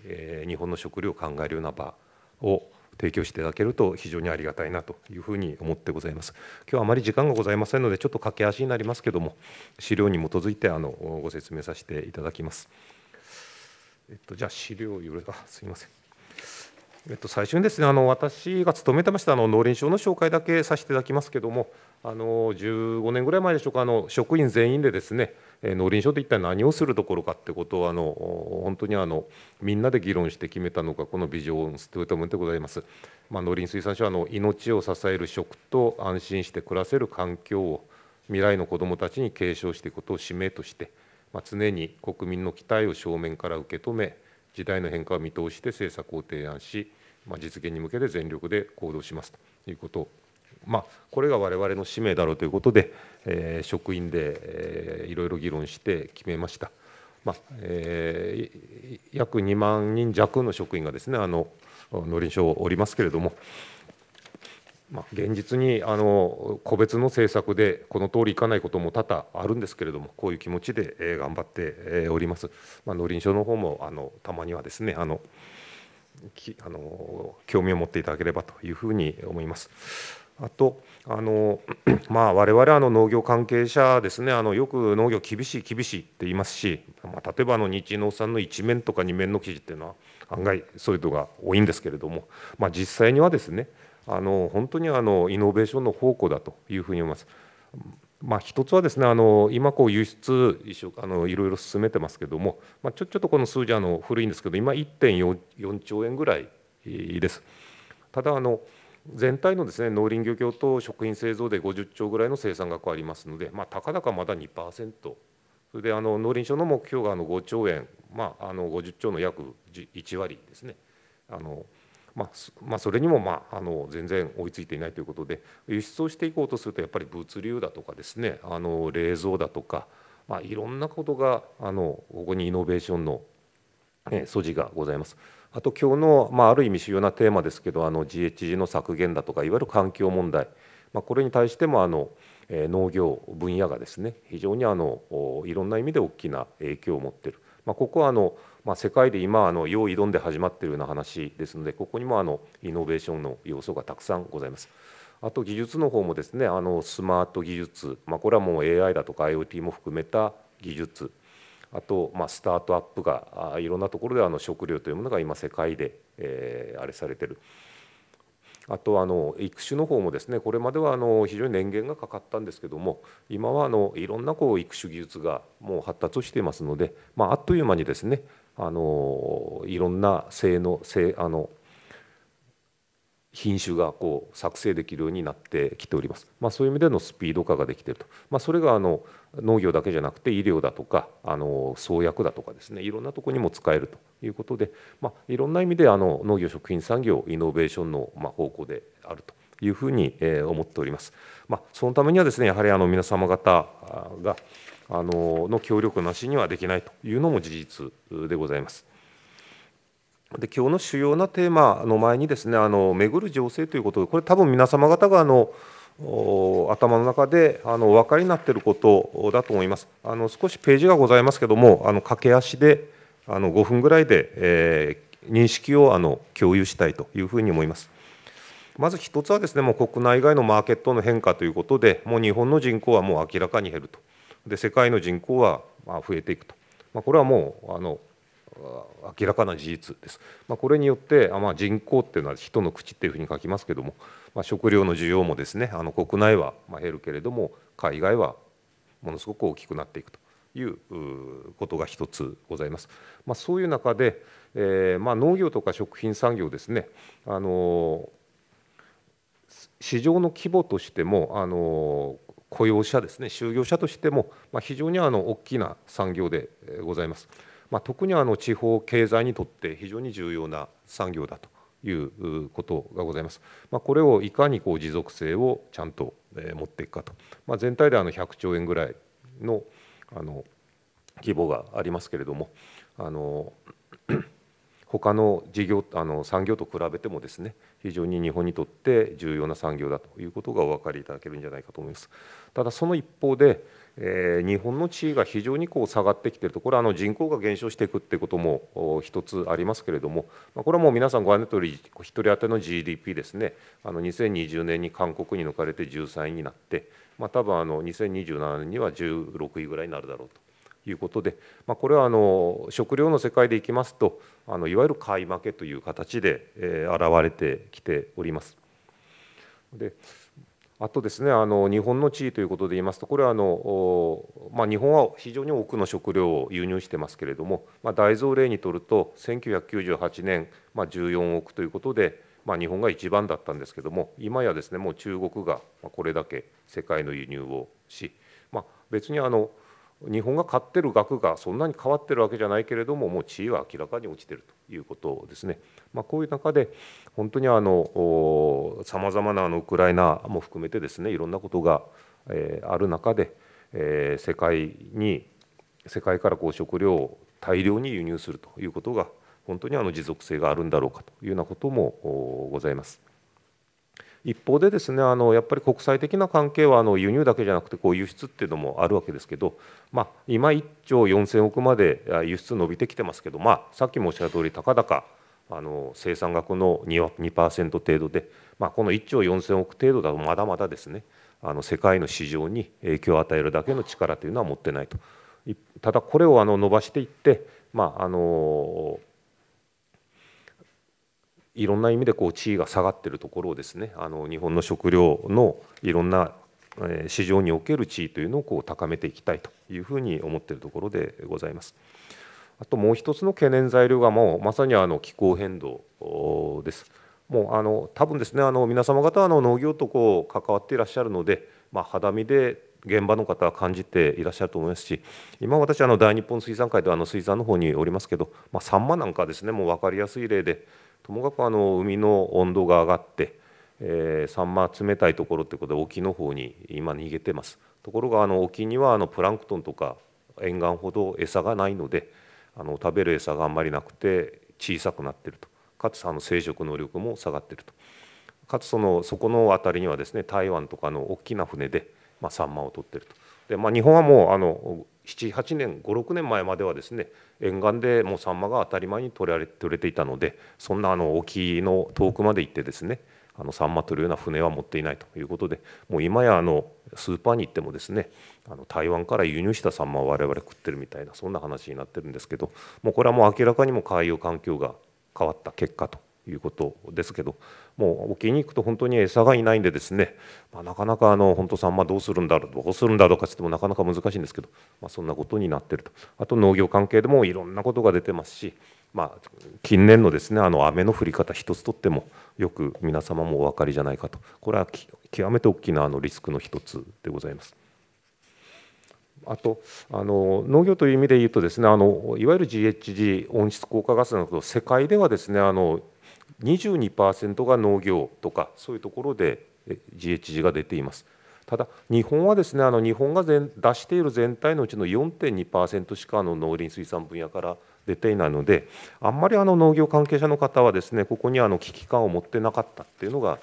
日本の食料を考えるような場を提供していただけると非常にありがたいなというふうに思ってございます。今日はあまり時間がございませんので、ちょっと駆け足になりますけども、資料に基づいてあのご説明させていただきます。えっと、じゃあ資料よろあすみません。えっと、最初にですねあの私が勤めてましたあの農林省の紹介だけさせていただきますけどもあの15年ぐらい前でしょうかあの職員全員でですね農林省で一体何をするどころかってことをあの本当にあのみんなで議論して決めたのがこのビジョンステートメントでございます。まあ、農林水産省はあの命を支える食と安心して暮らせる環境を未来の子どもたちに継承していくことを使命として、まあ、常に国民の期待を正面から受け止め時代の変化を見通して政策を提案し、まあ、実現に向けて全力で行動しますということまあ、これが我々の使命だろうということで、えー、職員で、えー、いろいろ議論して決めました。まあえー、約2万人弱の職員がですねあの農林省おりますけれども、まあ、現実にあの個別の政策でこの通りいかないことも多々あるんですけれどもこういう気持ちで、えー、頑張って、えー、おります、まあ、農林省の方もあのたまにはですねあのきあの興味を持っていただければというふうに思います。あとあの、まあ、我々あの農業関係者ですねあのよく農業厳しい厳しいって言いますし、まあ、例えばあの日農産の1面とか2面の記事っていうのは案外そういうのが多いんですけれども、まあ、実際にはですねあの本当にあのイノベーションの宝庫だというふうに思います。まあ、一つはですねあの今こう輸出あのいろいろ進めてますけれども、まあ、ちょちょっとこの数字あの古いんですけど今1.4兆円ぐらいです。ただあの全体のですね農林漁業と食品製造で50兆ぐらいの生産額ありますので、まあ、たかだかまだ2%、それであの農林省の目標があの5兆円、まあ、あの50兆の約1割ですね。あのまあ、まあ、それにも、まあ、あの全然追いついていないということで輸出をしていこうとするとやっぱり物流だとかですねあの冷蔵だとか、まあ、いろんなことがあのここにイノベーションの素地がございます。あと今日の、まあ、ある意味主要なテーマですけどあの GHG の削減だとかいわゆる環境問題、まあ、これに対してもあの農業分野がですね非常にあのいろんな意味で大きな影響を持っている、まあ、ここはあの、まあ、世界で今あのよう挑んで始まっているような話ですのでここにもあのイノベーションの要素がたくさんございます。あと技術の方もですねあのスマート技術、まあ、これはもう AI だとか IoT も含めた技術あと、まあ、スタートアップがいろんなところであの食料というものが今世界で、えー、あれされてる。あとあの育種の方もですねこれまではあの非常に年限がかかったんですけども今はあのいろんなこう育種技術がもう発達していますので、まあ、あっという間にですねあのいろんな性能性あの品種がこう作成できるようになってきております。まあ、そういう意味でのスピード化ができていると、まあ、それがあの農業だけじゃなくて医療だとかあの創薬だとかですねいろんなとこにも使えるということで、まあ、いろんな意味であの農業食品産業イノベーションのま方向であるというふうに思っております。まあ、そのためにはですねやはりあの皆様方があのの協力なしにはできないというのも事実でございます。で今日の主要なテーマの前にですねあの巡る情勢ということでこれ多分皆様方があの頭の中であのお分かりになっていることだと思いますあの少しページがございますけどもあの駆け足であの5分ぐらいで、えー、認識をあの共有したいというふうに思いますまず1つはですねもう国内外のマーケットの変化ということでもう日本の人口はもう明らかに減るとで世界の人口はま増えていくと、まあ、これはもうあの明らかな事実です。まあ、これによって、まあ、人口っていうのは人の口っていうふうに書きますけども、まあ、食料の需要もですねあの国内は減るけれども海外はものすごく大きくなっていくということが一つございます。まあ、そういう中で、えーまあ、農業とか食品産業ですね、あの市場の規模としても、あの雇用者ですね就業者としても、まあ、非常にあの大きな産業でございます。まあ、特にあの地方経済にとって非常に重要な産業だということがございます。まあ、これをいかにこう持続性をちゃんと持っていくかと、まあ、全体であの100兆円ぐらいのあの規模がありますけれども、あの 他の事業あの産業と比べてもですね非常に日本にとって重要な産業だということがお分かりいただけるんじゃないかと思います。ただその一方でえー、日本の地位が非常にこう下がってきているとこれはあの人口が減少していくっていうことも一つありますけれども、まあ、これはもう皆さんご案内のとおり1人当たりの GDP ですねあの2020年に韓国に抜かれて13位になって、まあ、多分あの2027年には16位ぐらいになるだろうと。いうことで、まあ、これはあの食料の世界でいきますとあのいわゆる買い負けという形で、えー、現れてきております。であとですねあの日本の地位ということで言いますとこれはあの、まあ、日本は非常に多くの食料を輸入してますけれども、まあ、大蔵例にとると1998年、まあ、14億ということで、まあ、日本が一番だったんですけども今やですねもう中国がこれだけ世界の輸入をし、まあ、別にあの日本が買ってる額がそんなに変わってるわけじゃないけれどももう地位は明らかに落ちてるということですね。まあ、こういう中で本当にあのさまざまなあのウクライナも含めてですねいろんなことが、えー、ある中で、えー、世界に世界からこう食料を大量に輸入するということが本当にあの持続性があるんだろうかというようなこともございます。一方でですねあのやっぱり国際的な関係はあの輸入だけじゃなくてこう輸出っていうのもあるわけですけど、まあ、今1兆4,000億まで輸出伸びてきてますけど、まあ、さっき申した通り高々あの生産額の 2%, 2程度で、まあ、この1兆4,000億程度だとまだまだですねあの世界の市場に影響を与えるだけの力というのは持ってないと。ただこれをあの伸ばしていって、まあ、あのいろんな意味でこう地位が下がっているところをですねあの日本の食料のいろんな市場における地位というのをこう高めていきたいというふうに思っているところでございます。あともう一つの懸念材料がもうまさにあの気候変動です。もうあの多分ですねあの皆様方はの農業とこう関わっていらっしゃるので、まあ、肌身で現場の方は感じていらっしゃると思いますし今私あの大日本水産会ではあの水産の方におりますけど、まあ、サンマなんかですねもう分かりやすい例でともかくあの海の温度が上がって、えー、サンマ冷たいところってことで沖の方に今逃げてますところがあの沖にはあのプランクトンとか沿岸ほど餌がないのであの食べる餌があんまりなくて小さくなってるとかつあの生殖能力も下がってるとかつそのそこの辺りにはですね台湾とかの大きな船で、まあ、サンマを取ってるとで、まあ、日本はもうあの78年56年前まではですね沿岸でもうサンマが当たり前に取れ取れていたのでそんなあの沖の遠くまで行ってですねあのサンマ取るような船は持っていないということでもう今やあのスーパーに行ってもですねあの台湾から輸入したサンマを我々食ってるみたいなそんな話になってるんですけどもうこれはもう明らかにも海洋環境が変わった結果ということですけどもう沖に行くと本当に餌がいないんでですね、まあ、なかなかあの本当さんまどうするんだろうどうするんだろうかって言ってもなかなか難しいんですけど、まあ、そんなことになってるとあと農業関係でもいろんなことが出てますし、まあ、近年のですねあの雨の降り方一つとってもよく皆様もお分かりじゃないかとこれは極めて大きなあのリスクの一つでございます。あとあの農業という意味で言うとですねあのいわゆる GHG 温室効果ガスなど世界ではですねあの22%が農業とかそういうところで GHG が出ています。ただ日本はですねあの日本が全出している全体のうちの4.2%しかの農林水産分野から出ていないのであんまりあの農業関係者の方はですねここにあの危機感を持ってなかったっていうのが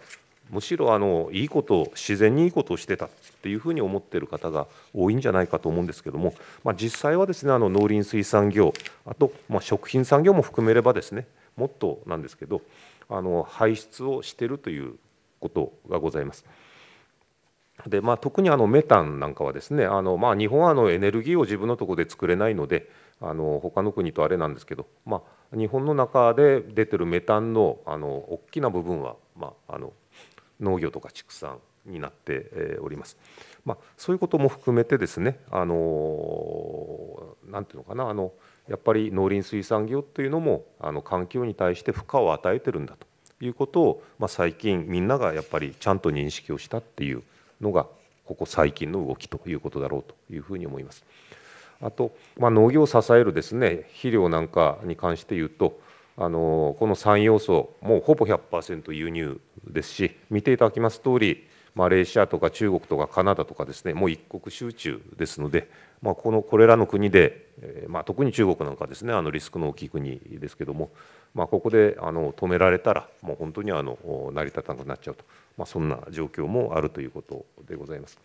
むしろあのいいことを自然にいいことをしてたっていうふうに思ってる方が多いんじゃないかと思うんですけども、まあ、実際はですねあの農林水産業あとま食品産業も含めればですねもっとなんですけどあの排出をしているということがございます。でまあ、特にあのメタンなんかはですねあの、まあ、日本はあのエネルギーを自分のところで作れないのであの他の国とあれなんですけど、まあ、日本の中で出てるメタンのあの大きな部分は、まあ、あの農業とか畜産になっております。まあ、そういうことも含めてですねあのていうのかなあのやっぱり農林水産業というのもあの環境に対して負荷を与えてるんだということを、まあ、最近みんながやっぱりちゃんと認識をしたっていうのがここ最近の動きということだろうというふうに思います。あと、まあ、農業を支えるですね肥料なんかに関して言うとあのこの3要素もうほぼ100%輸入ですし見ていただきます通りマレーシアとか中国とかカナダとかですねもう一国集中ですので、まあ、このこれらの国で、えまあ、特に中国なんかですねあのリスクの大きい国ですけども、まあ、ここであの止められたらもう本当にあの成り立たなくなっちゃうと、まあ、そんな状況もあるということでございます。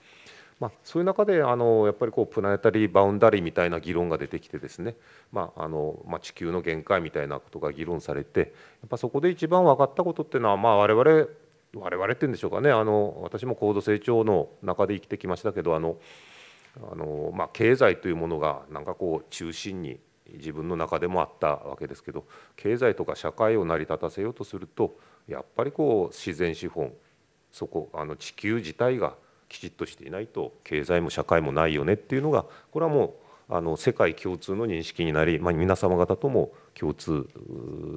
まあ、そういう中であのやっぱりこうプラネタリーバウンダリーみたいな議論が出てきてですね、まああのまあ、地球の限界みたいなことが議論されてやっぱそこで一番分かったことっていうのは、まあ、我々我々って言うんでしょうかねあの私も高度成長の中で生きてきましたけどあのあの、まあ、経済というものがなんかこう中心に自分の中でもあったわけですけど経済とか社会を成り立たせようとするとやっぱりこう自然資本そこあの地球自体がきちっとしていないと経済も社会もないよねっていうのがこれはもうあの世界共通の認識になり、まあ、皆様方とも共通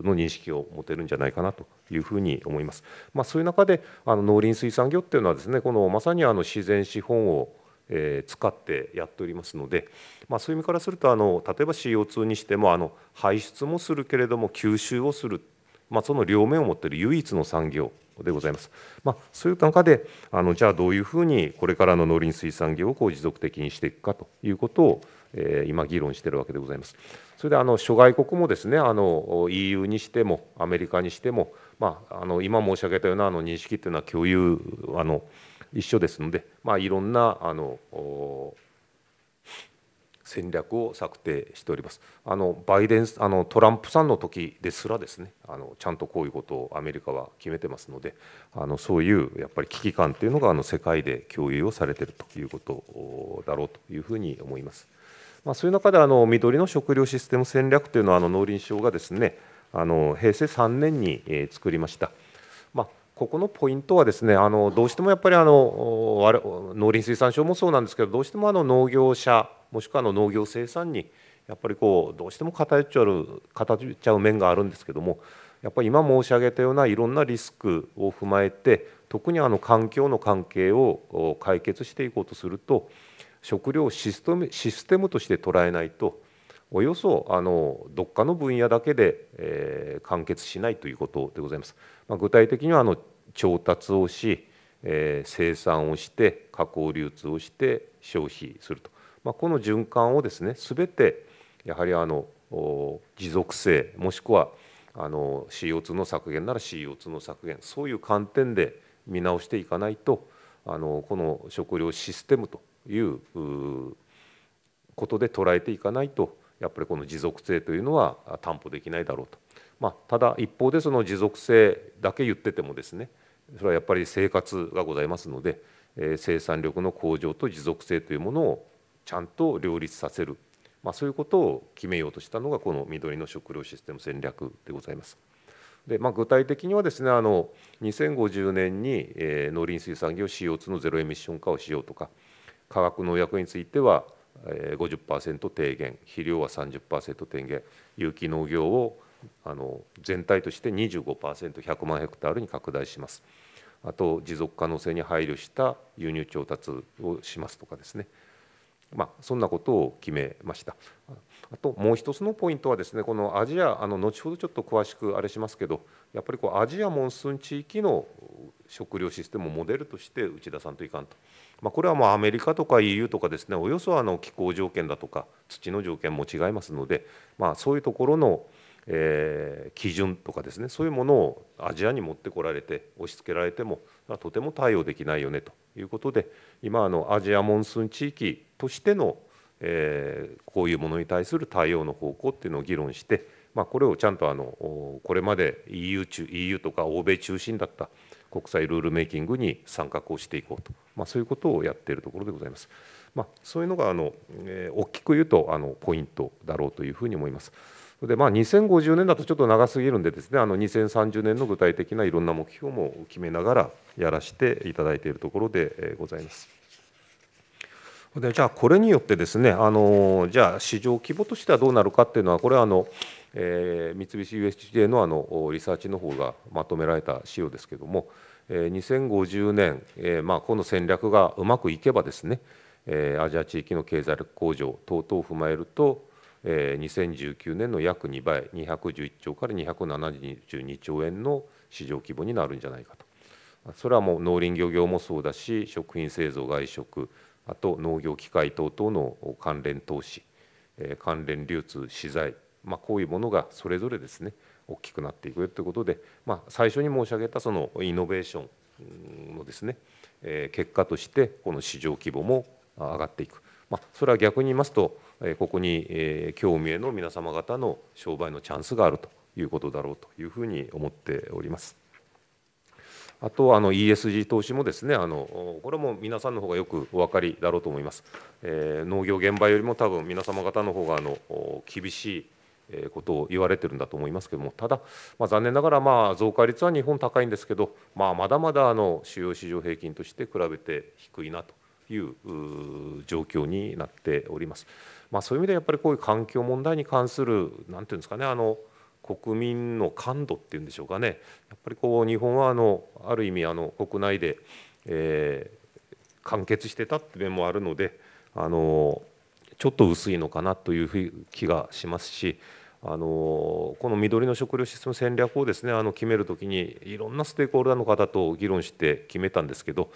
の認識を持てるんじゃないかなというふうに思います。まあ、そういう中であの農林水産業っていうのはですねこのまさにあの自然資本をえー、使ってやっておりますので、まあ、そういう意味からするとあの例えば CO2 にしてもあの排出もするけれども吸収をする、まあ、その両面を持っている唯一の産業でございます。まあ、そういう中であのじゃあどういうふうにこれからの農林水産業をこう持続的にしていくかということをえー、今議論しているわけでございます。それであの諸外国もですねあの EU にしてもアメリカにしても、まあ、あの今申し上げたようなあの認識というのは共有あの一緒ですので、まあ、いろんなあの戦略を策定しております。あのバイデンあのトランプさんの時ですらですねあのちゃんとこういうことをアメリカは決めてますのであのそういうやっぱり危機感というのがあの世界で共有をされているということだろうというふうに思います。まあ、そういう中であの緑の食料システム戦略というのはあの農林省がですねあの平成3年に、え作りました。まあ、ここのポイントはですねあのどうしてもやっぱりあの農林水産省もそうなんですけどどうしてもあの農業者もしくはあの農業生産にやっぱりこうどうしても偏っちゃう偏っちゃう面があるんですけどもやっぱり今申し上げたようないろんなリスクを踏まえて特にあの環境の関係を解決していこうとすると食料システムとして捉えないとおよそあのどっかの分野だけで、えー、完結しないということでございます。まあ、具体的にはあの調達をし、えー、生産をして加工流通をして消費すると、まあ、この循環をですね全てやはりあの持続性もしくはあの CO2 の削減なら CO2 の削減そういう観点で見直していかないとあのこの食料システムということで捉えていかないとやっぱりこの持続性というのは担保できないだろうと、まあ、ただ一方でその持続性だけ言っててもですねそれはやっぱり生活がございますので、え生産力の向上と持続性というものをちゃんと両立させる、まあ、そういうことを決めようとしたのがこの緑の食料システム戦略でございます。でまあ、具体的にはですねあの2050年に、え農林水産業 CO2 のゼロエミッション化をしようとか化学農薬については50%低減肥料は30%低減有機農業をあの全体として 25%100 万ヘクタールに拡大しますあと持続可能性に配慮した輸入調達をしますとかですねまあ、そんなことを決めましたあともう一つのポイントはですねこのアジアあの後ほどちょっと詳しくあれしますけどやっぱりこうアジアモンスーン地域の食料システムをモデルとして内田さんといかんと。まあ、これはまあアメリカとか EU とかですねおよそあの気候条件だとか土の条件も違いますので、まあ、そういうところの、えー、基準とかですねそういうものをアジアに持ってこられて押し付けられてもとても対応できないよねということで今あのアジアモンスーン地域としての、えー、こういうものに対する対応の方向っていうのを議論して、まあ、これをちゃんとあのこれまで EU, 中 EU とか欧米中心だった国際ルールメイキングに参画をしていこうと、まあ、そういうことをやっているところでございます。まあ、そういうのがあの、えー、大きく言うとあのポイントだろうというふうに思います。でまあ、2050年だとちょっと長すぎるんでですねあの2030年の具体的ないろんな目標も決めながらやらせていただいているところでございます。でじゃあこれによってですねあのじゃあ市場規模としてはどうなるかっていうのはこれはあの、えー、三菱 USJ のあのリサーチの方がまとめられた資料ですけども、えー、2050年、えーまあ、この戦略がうまくいけばですね、えー、アジア地域の経済力向上等々を踏まえると、えー、2019年の約2倍211兆から272兆円の市場規模になるんじゃないかと。それはもう農林漁業もそうだし食品製造外食あと農業機械等々の関連投資、え関連流通資材、まあ、こういうものがそれぞれですね大きくなっていくということで、まあ、最初に申し上げたそのイノベーションのですね、え結果としてこの市場規模も上がっていく、まあ、それは逆に言いますとここに興味への皆様方の商売のチャンスがあるということだろうというふうに思っております。あとあの ESG 投資もですねあのこれも皆さんの方がよくお分かりだろうと思います、えー、農業現場よりも多分皆様方の方があの厳しいことを言われてるんだと思いますけどもただ、まあ、残念ながらまあ増加率は日本高いんですけど、まあ、まだまだあの主要市場平均として比べて低いなという状況になっております。まあ、そういう意味でやっぱりこういう環境問題に関する何て言うんですかねあの国民の感度っていうんでしょうかねやっぱりこう日本はあのある意味あの国内で、えー、完結してたって面もあるのであのちょっと薄いのかなという気がしますしあのこの緑の食料システム戦略をですねあの決めるときにいろんなステークホルダーの方と議論して決めたんですけど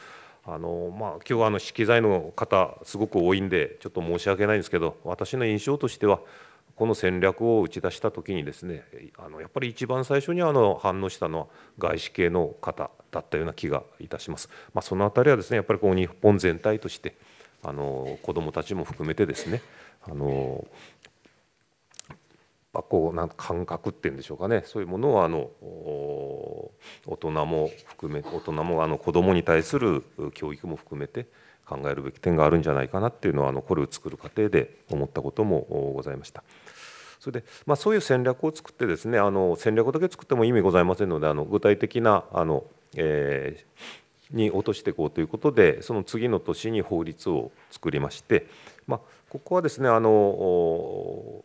あのまあ、今日はあの資材の方すごく多いんでちょっと申し訳ないんですけど私の印象としてはこの戦略を打ち出した時にですねあのやっぱり一番最初にあの反応したのは外資系の方だったような気がいたします。まあ、その辺りはですねやっぱりこう日本全体としてあの子どもたちも含めてですねあのまこうなん感覚っていうんでしょうかねそういうものをあの大人も含め大人もあの子どもに対する教育も含めて考えるべき点があるんじゃないかなっていうのはあのこれを作る過程で思ったこともございました。それで、まあ、そういう戦略を作ってですねあの戦略だけ作っても意味ございませんのであの具体的なあの、えー、に落としていこうということでその次の年に法律を作りまして、まあ、ここはですねあの、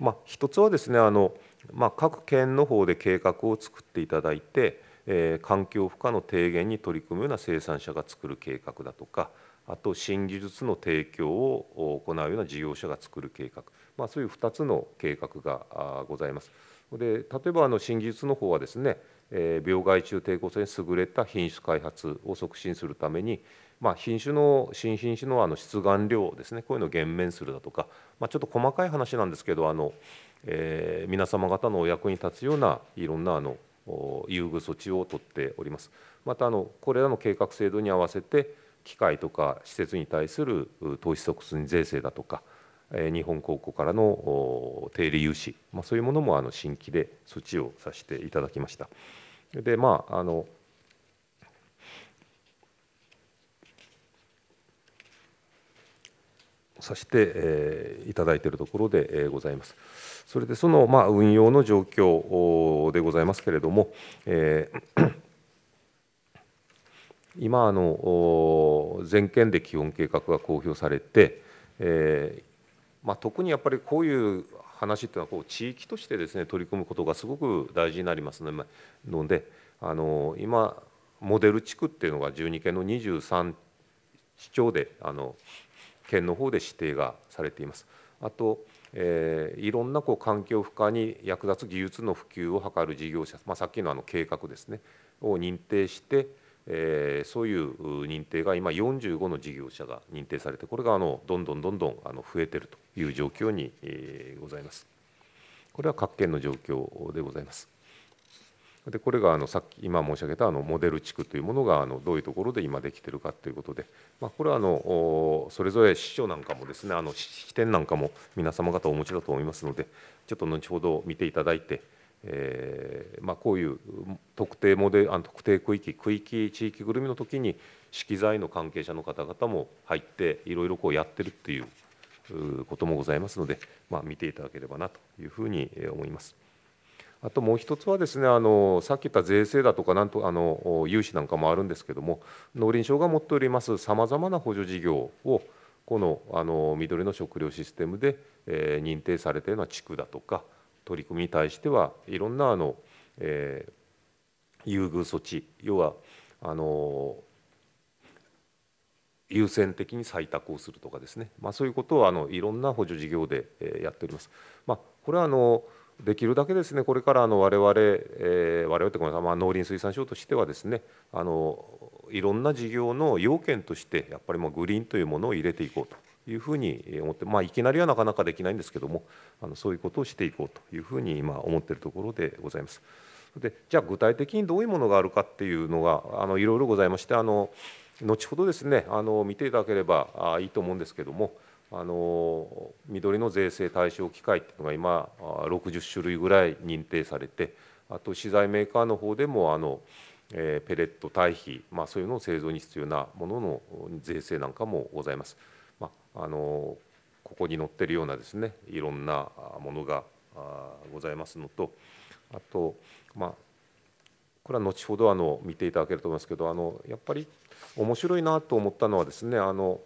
まあ、一つはですねあの、まあ、各県の方で計画を作っていただいて、えー、環境負荷の低減に取り組むような生産者が作る計画だとかあと新技術の提供を行うような事業者が作る計画まあ、そういう2つの計画がございます。で例えばあの新技術の方はですね、えー、病害虫抵抗性に優れた品種開発を促進するために、まあ、品種の新品種のあの出願量ですねこういうのを減免するだとか、まあ、ちょっと細かい話なんですけどあの、えー、皆様方のお役に立つようないろんなあの優遇措置を取っております。またあのこれらの計画制度に合わせて機械とか施設に対する投資促進税制だとか日本高校からの定理融資、まあ、そういうものもあの新規で措置をさせていただきました。でまああのさせて、えー、いただいているところで、えー、ございます。それでその、まあ、運用の状況でございますけれども、えー今あの全県で基本計画が公表されて、えー、まあ、特にやっぱりこういう話っていうのはこう地域としてですね取り組むことがすごく大事になりますのであの今モデル地区っていうのが12県の23市町であの県の方で指定がされています。あとえー、いろんなこう環境負荷に役立つ技術の普及を図る事業者、まあ、さっきのあの計画ですねを認定してえー、そういう認定が今45の事業者が認定されてこれがあのどんどんどんどんあの増えてるという状況に、えー、ございますこれは各県の状況でございますでこれがあのさっき今申し上げたあのモデル地区というものがあのどういうところで今できてるかということで、まあ、これはあのそれぞれ市長なんかもですねあの式典なんかも皆様方お持ちだと思いますのでちょっと後ほど見ていただいてえーまあ、こういう特定モデあの特定区域区域地域ぐるみの時に資機材の関係者の方々も入っていろいろこうやってるっていうこともございますので、まあ、見ていただければなというふうに思います。あともう一つはですねあのさっき言った税制だとかなんとあの融資なんかもあるんですけども農林省が持っておりますさまざまな補助事業をこのあの緑の食料システムで、えー、認定されているのは地区だとか取り組みに対してはいろんなあの、えー、優遇措置要はあの優先的に採択をするとかですね、まあ、そういうことをあのいろんな補助事業でやっております。まあ、これはあのできるだけですねこれからあの我々、えー、我々ってごめんなさい、まあ、農林水産省としてはですねあのいろんな事業の要件としてやっぱりもうグリーンというものを入れていこうというふうに思って、まあ、いきなりはなかなかできないんですけどもあのそういうことをしていこうというふうに今思っているところでございます。でじゃあ具体的にどういうものがあるかっていうのがあのいろいろございましてあの後ほどですねあの見ていただければいいと思うんですけどもあの緑の税制対象機会っていうのが今60種類ぐらい認定されてあと資材メーカーの方でもあのえペレット堆肥、まあ、そういうのを製造に必要なものの税制なんかもございます。あのここに載ってるようなですねいろんなものがございますのとあとまあこれは後ほどあの見ていただけると思いますけどあのやっぱり面白いなと思ったのはですねあの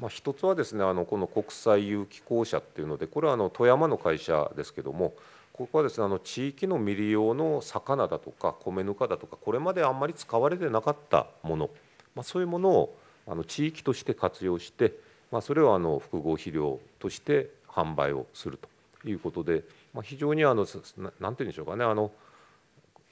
まあ、一つはですねあのこの国際有機公社っていうのでこれはあの富山の会社ですけどもここはですねあの地域の未利用の魚だとか米ぬかだとかこれまであんまり使われてなかったもの、まあ、そういうものをあの地域として活用して、まあ、それをあの複合肥料として販売をするということで、まあ、非常にあのなんていうんでしょうかねあの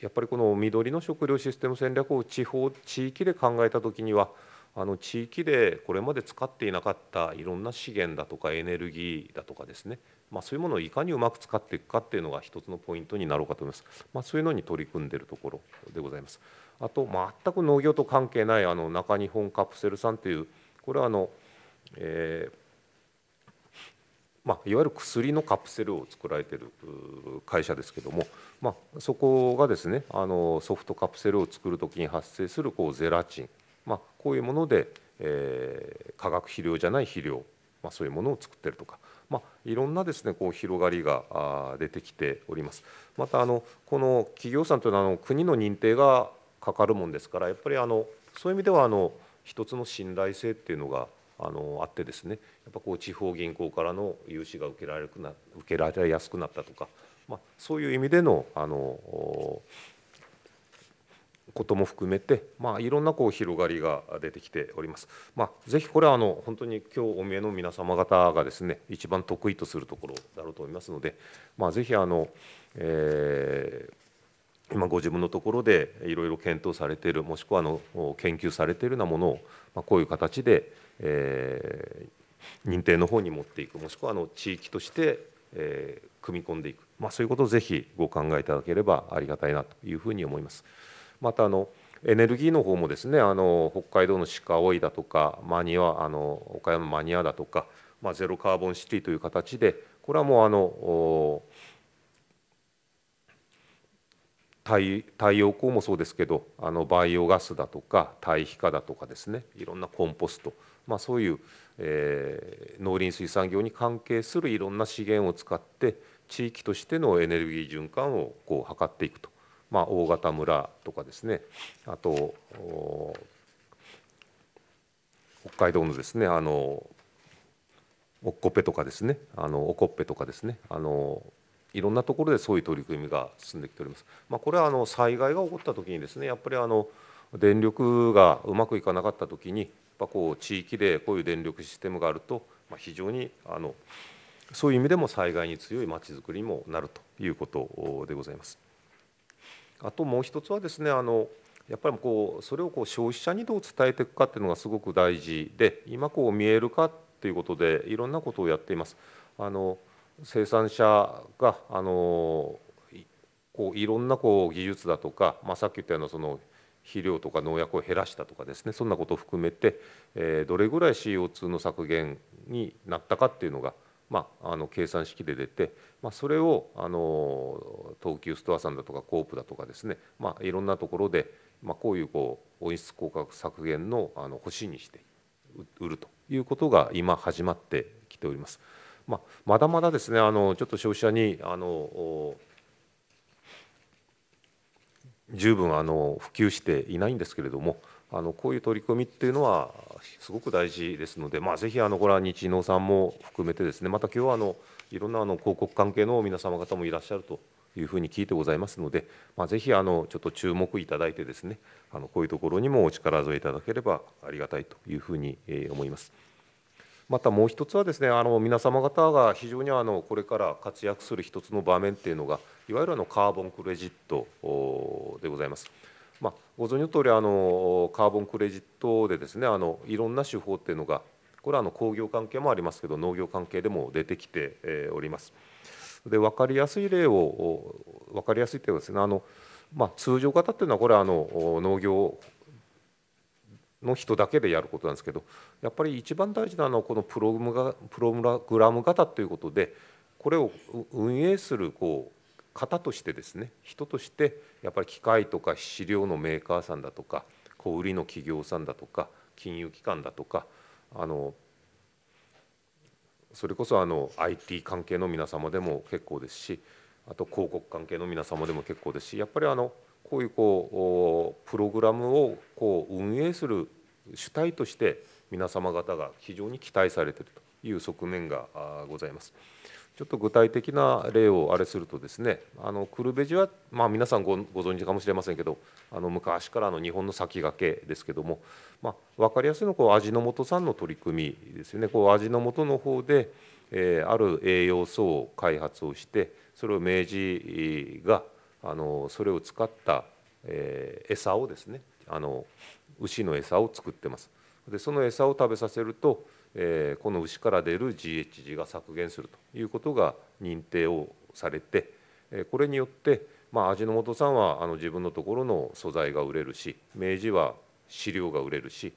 やっぱりこの緑の食料システム戦略を地方地域で考えた時にはあの地域でこれまで使っていなかったいろんな資源だとかエネルギーだとかですね、まあ、そういうものをいかにうまく使っていくかっていうのが一つのポイントになろうかと思います、まあ、そういうのに取り組んでいるところでございます。あと全く農業と関係ないあの中日本カプセルさんというこれはあの、えーまあ、いわゆる薬のカプセルを作られてる会社ですけども、まあ、そこがですねあのソフトカプセルを作るときに発生するこうゼラチン、まあ、こういうもので、えー、化学肥料じゃない肥料、まあ、そういうものを作ってるとか、まあ、いろんなですねこう広がりが出てきております。またあのこの企業さんというのはあの国の認定がかかるもんですからやっぱりあのそういう意味ではあの一つの信頼性っていうのがあのあってですねやっぱこう地方銀行からの融資が受けられくな受けられやすくなったとか、まあ、そういう意味でのあのことも含めて、まあ、いろんなこう広がりが出てきております。まあ、ぜひこれはあの本当に今日お見えの皆様方がですね一番得意とするところだろうと思いますので、まあ、ぜひあの、えー今ご自分のところでいろいろ検討されているもしくはあの研究されているようなものを、まあ、こういう形で、えー、認定の方に持っていくもしくはあの地域として、えー、組み込んでいく、まあ、そういうことをぜひご考えいただければありがたいなというふうに思います。またあのエネルギーの方もですねあの北海道の鹿追だとかマニアあの岡山マニアだとか、まあ、ゼロカーボンシティという形でこれはもうあの太陽光もそうですけどあのバイオガスだとか堆肥化だとかですねいろんなコンポスト、まあ、そういう、えー、農林水産業に関係するいろんな資源を使って地域としてのエネルギー循環をこう図っていくと、まあ、大型村とかですねあと北海道のですねあのおっこぺとかですねあのおこっぺとかですねあのいろんなところでそういう取り組みが進んできております。まあ、これはあの災害が起こった時にですねやっぱりあの電力がうまくいかなかった時にやっぱこう地域でこういう電力システムがあると、ま非常にあのそういう意味でも災害に強いまちづくりにもなるということでございます。あともう一つはですねあのやっぱりこうそれをこう消費者にどう伝えていくかっていうのがすごく大事で今こう見えるかっていうことでいろんなことをやっています。あの生産者があのこういろんなこう技術だとか、まあ、さっき言ったようなその肥料とか農薬を減らしたとかですねそんなことを含めて、えー、どれぐらい CO2 の削減になったかっていうのが、まあ、あの計算式で出て、まあ、それをあの東急ストアさんだとかコープだとかですね、まあ、いろんなところで、まあ、こういうこう温室効果削減のあの星にして売るということが今始まってきております。ままだまだですねあのちょっと消費者にあの十分あの普及していないんですけれどもあのこういう取り組みっていうのはすごく大事ですので、まあ、ぜひあのこれは日農さんも含めてですねまた今日はあのいろんなあの広告関係の皆様方もいらっしゃるというふうに聞いてございますので、まあ、ぜひあのちょっと注目いただいてですねあのこういうところにもお力添えいただければありがたいというふうに思います。またもう一つはですねあの皆様方が非常にあのこれから活躍する一つの場面っていうのがいわゆるあのカーボンクレジットでございます。まあ、ご存知の通りありカーボンクレジットでですねあのいろんな手法っていうのがこれはあの工業関係もありますけど農業関係でも出てきております。で分かりやすい例を分かりやすいというですねあの、まあ、通常型っていうのはこれはあの農業の人だけでやることなんですけどやっぱり一番大事なのはこのプログラプログラム型ということでこれを運営するこう方としてですね人としてやっぱり機械とか飼料のメーカーさんだとか小売りの企業さんだとか金融機関だとかあのそれこそあの IT 関係の皆様でも結構ですしあと広告関係の皆様でも結構ですしやっぱりあのこういうこうプログラムをこう運営する主体として皆様方が非常に期待されているという側面がございます。ちょっと具体的な例をあれするとですねあのクルベジは、まあ、皆さんご存知かもしれませんけどあの昔からの日本の先駆けですけども、まあ、分かりやすいのはこう味の素さんの取り組みですよねこう味の素の方で、えー、ある栄養素を開発をしてそれを明治が、あのそれを使った、えー、餌をですねあの牛の餌を作ってますでその餌を食べさせると、えー、この牛から出る GHG が削減するということが認定をされて、えこれによって、まあ、味の素さんはあの自分のところの素材が売れるし明治は飼料が売れるし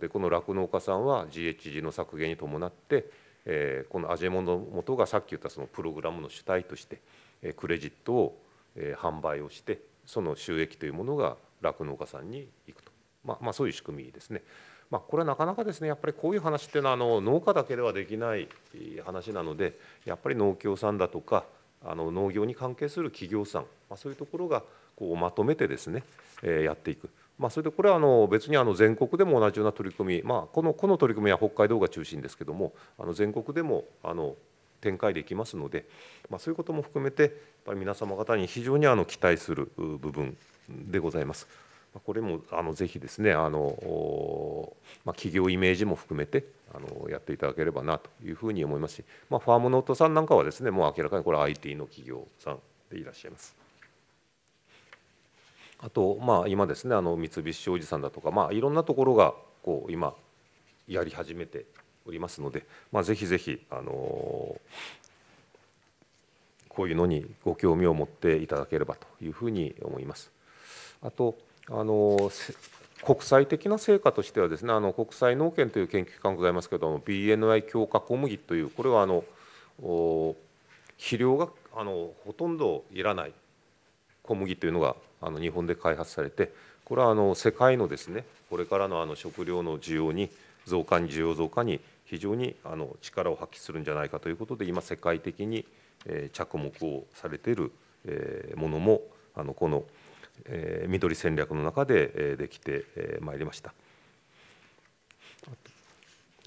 でこの酪農家さんは GHG の削減に伴って、えー、この味の素がさっき言ったそのプログラムの主体として、えクレジットをえ販売をしてその収益というものが酪農家さんに行くと、まあ、まあ、そういう仕組みですね。まあ、これはなかなかですねやっぱりこういう話っていうのはあの農家だけではできない話なのでやっぱり農協さんだとかあの農業に関係する企業さん、まあ、そういうところがこうまとめてですね、えやっていく。まあ、それでこれはあの別にあの全国でも同じような取り組み、まあ、このこの取り組みは北海道が中心ですけどもあの全国でもあの展開できますので、まあ、そういうことも含めてやっぱり皆様方に非常にあの期待する部分でございます。これもあのぜひですねあの、まあ、企業イメージも含めてあのやっていただければなというふうに思いますし、まあ、ファームノートさんなんかはですねもう明らかにこれ IT の企業さんでいらっしゃいます。あと、まあ、今ですねあの三菱商事さんだとか、まあ、いろんなところがこう今やり始めておりますので、まあ、ぜひぜひ、あのこういうのにご興味を持っていただければというふうに思います。あと、あの国際的な成果としてはですねあの国際農研という研究機関ございますけども BNI 強化小麦というこれはあの肥料があのほとんどいらない小麦というのがあの日本で開発されてこれはあの世界のですねこれからのあの食料の需要に増加に需要増加に非常にあの力を発揮するんじゃないかということで今世界的に着目をされているものもあのこの緑戦略の中でできてまいりました。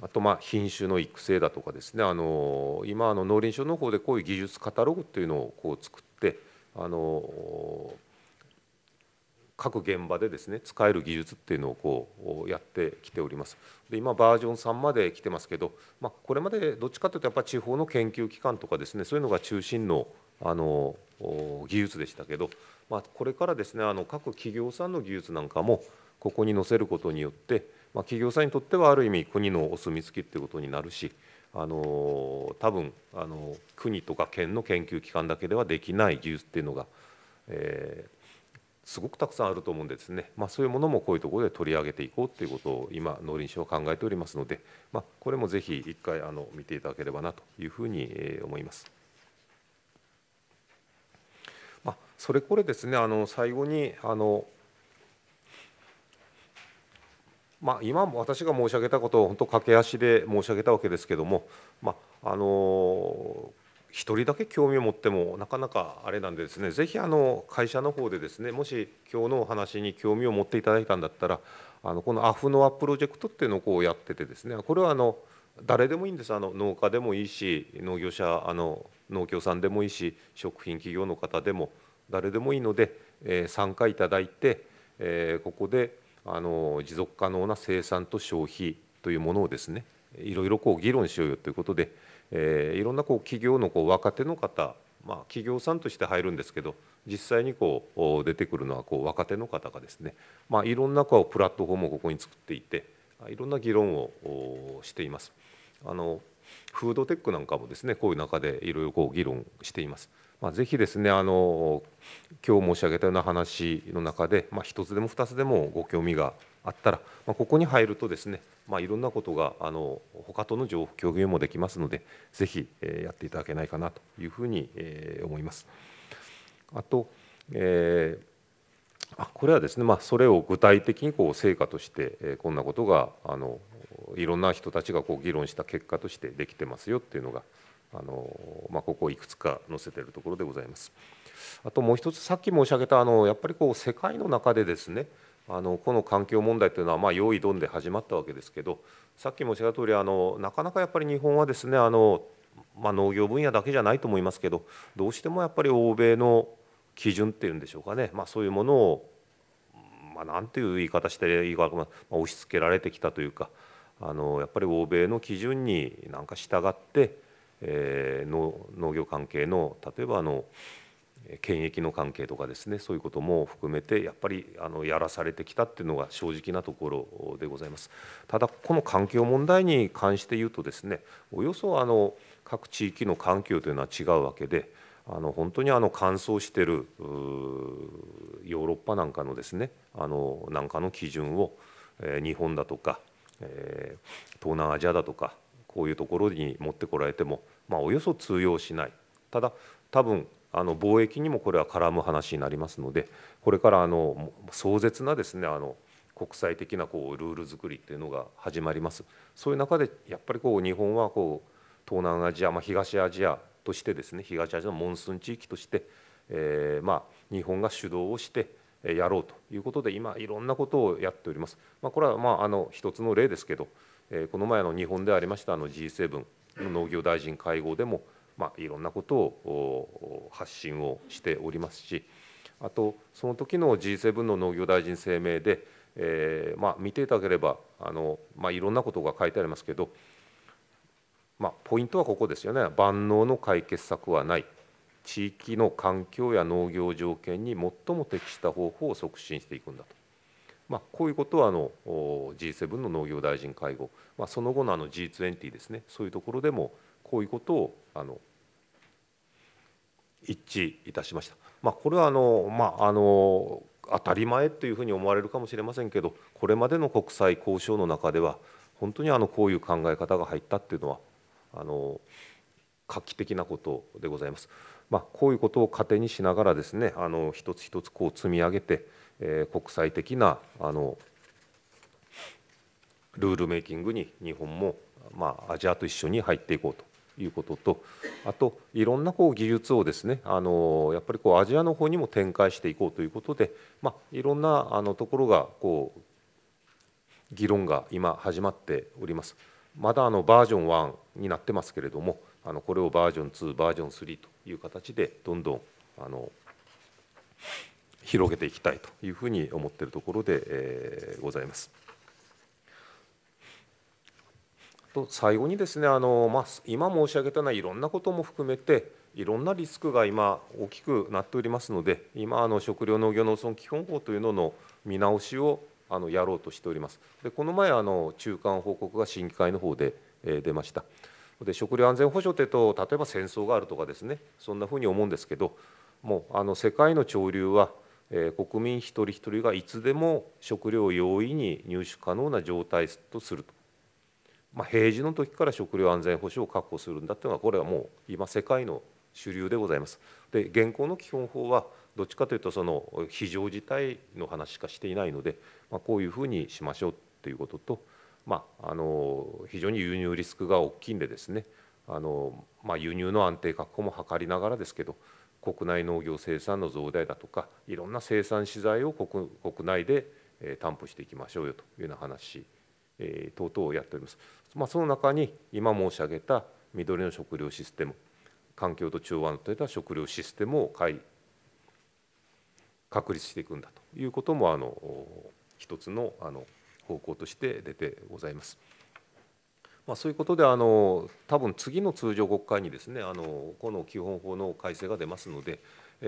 あとまあ品種の育成だとかですねあの今あの農林省の方でこういう技術カタログというのをこう作ってあの各現場でですね使える技術っていうのをこうやってきておりますで今バージョン3まで来てますけど、まあ、これまでどっちかというとやっぱ地方の研究機関とかですねそういうのが中心のあの技術でしたけど、まあ、これからですねあの各企業さんの技術なんかもここに載せることによって、まあ、企業さんにとってはある意味国のお墨付きっていうことになるしあの多分あの国とか県の研究機関だけではできない技術っていうのが、えー、すごくたくさんあると思うんですね、まあ、そういうものもこういうところで取り上げていこうということを今農林省は考えておりますので、まあ、これもぜひ一回あの見ていただければなというふうに思います。まあ、それこれですねあの最後にあのまあ、今私が申し上げたことを本当駆け足で申し上げたわけですけれども、まあ、あの1人だけ興味を持ってもなかなかあれなんでですね是非あの会社の方でですねもし今日のお話に興味を持っていただいたんだったらあのこのアフノアプロジェクトっていうのをこうやっててですねこれはあの誰でもいいんですあの農家でもいいし農業者あの農協さんでもいいし食品企業の方でも誰でもいいので、えー、参加いただいて、えー、ここであの持続可能な生産と消費というものをですねいろいろこう議論しようよということで。えー、いろんなこう企業のこう若手の方、まあ、企業さんとして入るんですけど実際にこう出てくるのはこう若手の方がですね、まあ、いろんなこうプラットフォームをここに作っていていろんな議論をしています。あのフードテックなんかもですねこういう中でいろいろこう議論しています。まあ、ぜひですねあの今日申し上げたような話の中で、まあ、1つでも2つでもご興味があったら、まあ、ここに入るとですね、まあ、いろんなことがあの他との情報共有もできますのでぜひ、えやっていただけないかなというふうに、え思います。あと、えー、あこれはですね、まあ、それを具体的にこう成果として、えこんなことがあのいろんな人たちがこう議論した結果としてできてますよっていうのがあの、まあ、ここいくつか載せてるところでございます。あともう一つさっき申し上げたあのやっぱりこう世界の中でですねあのこの環境問題というのは、まあ、用意どんで始まったわけですけどさっき申し上げた通りありなかなかやっぱり日本はですねあの、まあ、農業分野だけじゃないと思いますけどどうしてもやっぱり欧米の基準っていうんでしょうかね、まあ、そういうものを、まあ、なんていう言い方していいか、まあ、押し付けられてきたというかあのやっぱり欧米の基準になんか従って、えー、農業関係の例えばあの、権益の関係とかですねそういうことも含めてやっぱりあのやらされてきたっていうのが正直なところでございますただこの環境問題に関して言うとですねおよそあの各地域の環境というのは違うわけであの本当にあの乾燥してるヨーロッパなんかのですねあのなんかの基準を、え日本だとか、え東南アジアだとかこういうところに持ってこられても、まあ、およそ通用しないただ多分あの貿易にもこれは絡む話になりますのでこれからあの壮絶なですねあの国際的なこうルール作りっていうのが始まりますそういう中でやっぱりこう日本はこう東南アジア、まあ、東アジアとしてですね東アジアのモンスーン地域として、えー、まあ日本が主導をしてやろうということで今いろんなことをやっております、まあ、これはまああの一つの例ですけど、えー、この前の日本でありましたあの G7 の農業大臣会合でも、まあ、いろんなことを発信をしておりますしあとその時の G7 の農業大臣声明で、えー、まあ、見ていただければあの、まあ、いろんなことが書いてありますけど、まポイントはここですよね万能の解決策はない地域の環境や農業条件に最も適した方法を促進していくんだと。まあ、こういうことはあの G7 の農業大臣会合、まあ、その後のあの G20 ですねそういうところでもこういうことをあの一致いたしました。まあ、これはあの、まあ、あの当たり前というふうに思われるかもしれませんけどこれまでの国際交渉の中では本当にあのこういう考え方が入ったっていうのはあの画期的なことでございます。まあ、こういうことを糧にしながらですねあの一つ一つこう積み上げて、えー、国際的なあのルールメイキングに日本も、まあ、アジアと一緒に入っていこうということとあといろんなこう技術をですねあのやっぱりこうアジアの方にも展開していこうということで、まあ、いろんなあのところがこう議論が今始まっております。まだあのバージョン1になってますけれどもあのこれをバージョン2バージョン3という形でどんどんあの広げていきたいというふうに思っているところで、えー、ございます。と最後にですねあの、まあ、今申し上げたのはいろんなことも含めていろんなリスクが今大きくなっておりますので今あの食料農業農村基本法というのの見直しをあのやろうとしておりますでこの前あの中間報告が審議会の方で、え出ましたで食料安全保障ってと例えば戦争があるとかですねそんなふうに思うんですけどもうあの世界の潮流は、え国民一人一人がいつでも食料を容易に入手可能な状態とするとまあ、平時の時から食料安全保障を確保するんだというのがこれはもう今世界の主流でございます。で現行の基本法はどっちかというとその非常事態の話しかしていないので、まあ、こういうふうにしましょうということと、まあ、あの非常に輸入リスクが大きいんでですねあの、まあ、輸入の安定確保も図りながらですけど国内農業生産の増大だとかいろんな生産資材を国内で担保していきましょうよというような話等々をやっております。まあ、その中に今申し上げた緑の食料システム環境と中和のとれた食料システムをい確立していくんだということもあの一つのあの方向として出てございます。まあ、そういうことであの多分次の通常国会にですねあのこの基本法の改正が出ますので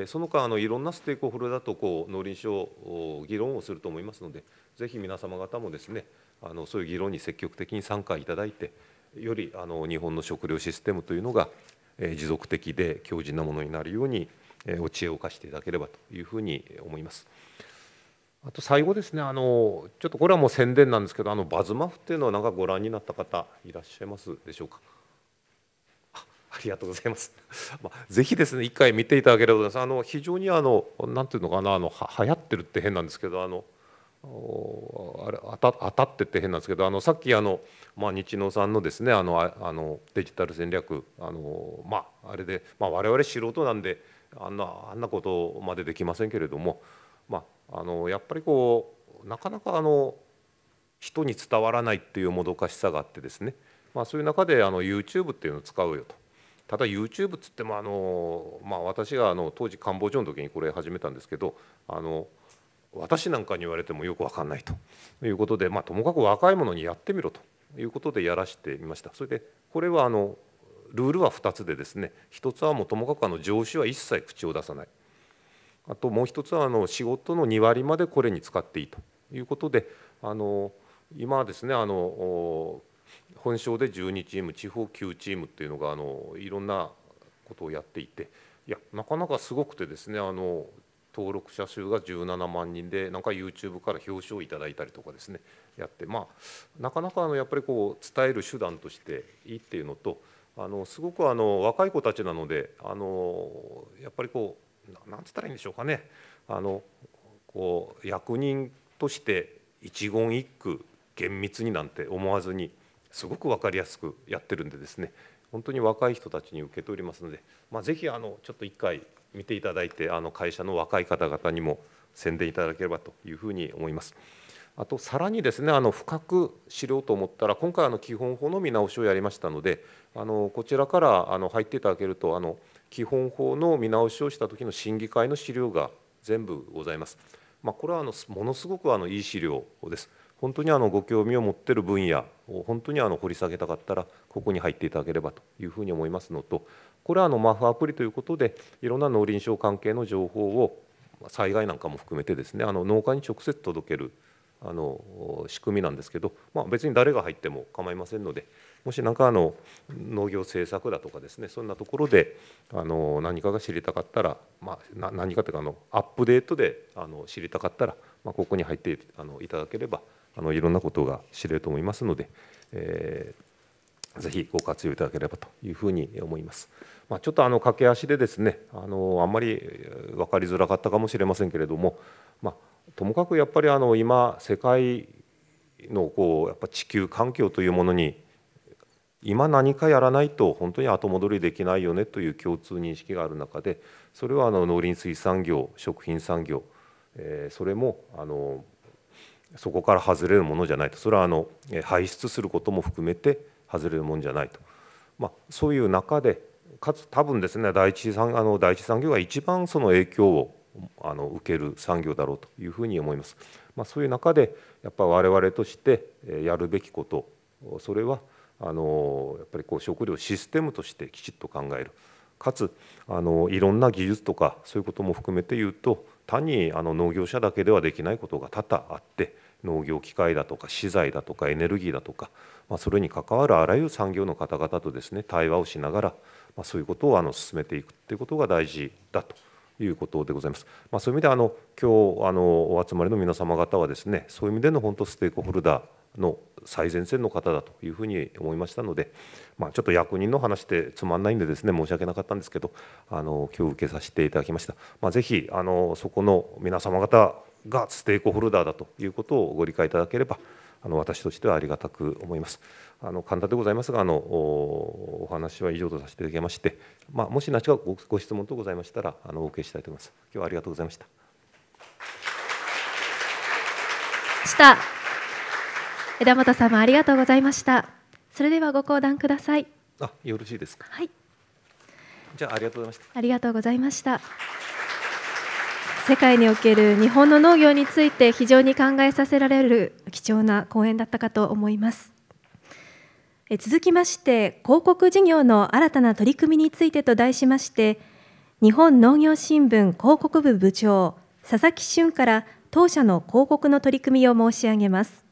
その間あのいろんなステークホルダーとこう農林省議論をすると思いますのでぜひ皆様方もですねあのそういう議論に積極的に参加いただいてよりあの日本の食料システムというのが、え持続的で強靭なものになるように、えお知恵を貸していただければというふうに思います。あと最後ですねあのちょっとこれはもう宣伝なんですけどあのバズマフっていうのはなんかご覧になった方いらっしゃいますでしょうかありがとうございます。まあ、ぜひですね一回見ていただければあの非常にあのなんていうのかなあのは流行ってるって変なんですけどあのあれ当たってって変なんですけどあのさっきあの、まあ、日野さんのですねあのあのデジタル戦略あの、まあ、あれで、まあ、我々素人なんであんなあんなことまでできませんけれども、まあ、あのやっぱりこうなかなかあの人に伝わらないっていうもどかしさがあってですね、まあ、そういう中であの YouTube っていうのを使うよと。ただ YouTube っつってもあの、まあ、私があの当時官房長の時にこれ始めたんですけどあの私なんかに言われてもよく分かんないということで、まあ、ともかく若い者にやってみろということでやらしてみました。それでこれはあのルールは2つでですね1つはもうともかくあの上司は一切口を出さないあともう1つはあの仕事の2割までこれに使っていいということであの今はですねあの本省で12チーム地方9チームっていうのがあのいろんなことをやっていていやなかなかすごくてですねあの登録者数が17万人でなんか YouTube から表彰をいただいたりとかですねやってまあなかなかあのやっぱりこう伝える手段としていいっていうのとあのすごくあの若い子たちなのであのやっぱりこうなんつったらいいんでしょうかねあのこう役人として一言一句厳密になんて思わずにすごく分かりやすくやってるんでですね本当に若い人たちに受け取りますので、まあ、ぜひあのちょっと一回見ていただいてあの会社の若い方々にも宣伝いただければというふうに思います。あとさらにですねあの深く知ろうと思ったら今回あの基本法の見直しをやりましたのであのこちらからあの入っていただけるとあの基本法の見直しをした時の審議会の資料が全部ございます。まあ、これはあのものすごくあのいい資料です。本当にあのご興味を持っている分野を本当にあの掘り下げたかったらここに入っていただければというふうに思いますのとこれはあのマフアプリということでいろんな農林省関係の情報を災害なんかも含めてですねあの農家に直接届けるあの仕組みなんですけど、まあ、別に誰が入っても構いませんのでもし何かあの農業政策だとかですねそんなところであの何かが知りたかったら、まあ、何かというかあのアップデートであの知りたかったら、まあ、ここに入ってあのいただければあのいろんなことが知れると思いますので、えー、ぜひご活用いただければというふうに思います。まあ、ちょっとあの駆け足でですねあのあんまり分かりづらかったかもしれませんけれども、まあ、ともかくやっぱりあの今世界のこうやっぱ地球環境というものに今何かやらないと本当に後戻りできないよねという共通認識がある中でそれはあの農林水産業食品産業、えー、それもあのそこから外れるものじゃないとそれはあの排出することも含めて外れるものじゃないと、まあ、そういう中でかつ多分ですね第一産あの第一産業が一番その影響をあの受ける産業だろうというふうに思います。まあ、そういう中でやっぱ我々としてやるべきことそれはあのやっぱりこう食料システムとしてきちっと考えるかつあのいろんな技術とかそういうことも含めて言うと単にあの農業者だけではできないことが多々あって農業機械だとか資材だとかエネルギーだとか、まあ、それに関わるあらゆる産業の方々とですね対話をしながら、まあ、そういうことをあの進めていくっていうことが大事だということでございます。まあ、そういう意味であの今日あのお集まりの皆様方はですねそういう意味での本当ステークホルダーの最前線の方だというふうに思いましたので、まあ、ちょっと役人の話でつまんないんでですね申し訳なかったんですけどあの今日受けさせていただきました、まあ、ぜひあのそこの皆様方がステークホルダーだということをご理解いただければあの私としてはありがたく思います。あの簡単でございますがあのお話は以上とさせていただきまして、まあ、もし何かごご質問等ございましたらあのお受けしたいと思います。今日はありがとうございました。した。枝本様ありがとうございましたそれではご講談くださいあよろしいですかはいじゃあありがとうございましたありがとうございました世界における日本の農業について非常に考えさせられる貴重な講演だったかと思いますえ続きまして広告事業の新たな取り組みについてと題しまして日本農業新聞広告部部長佐々木俊から当社の広告の取り組みを申し上げます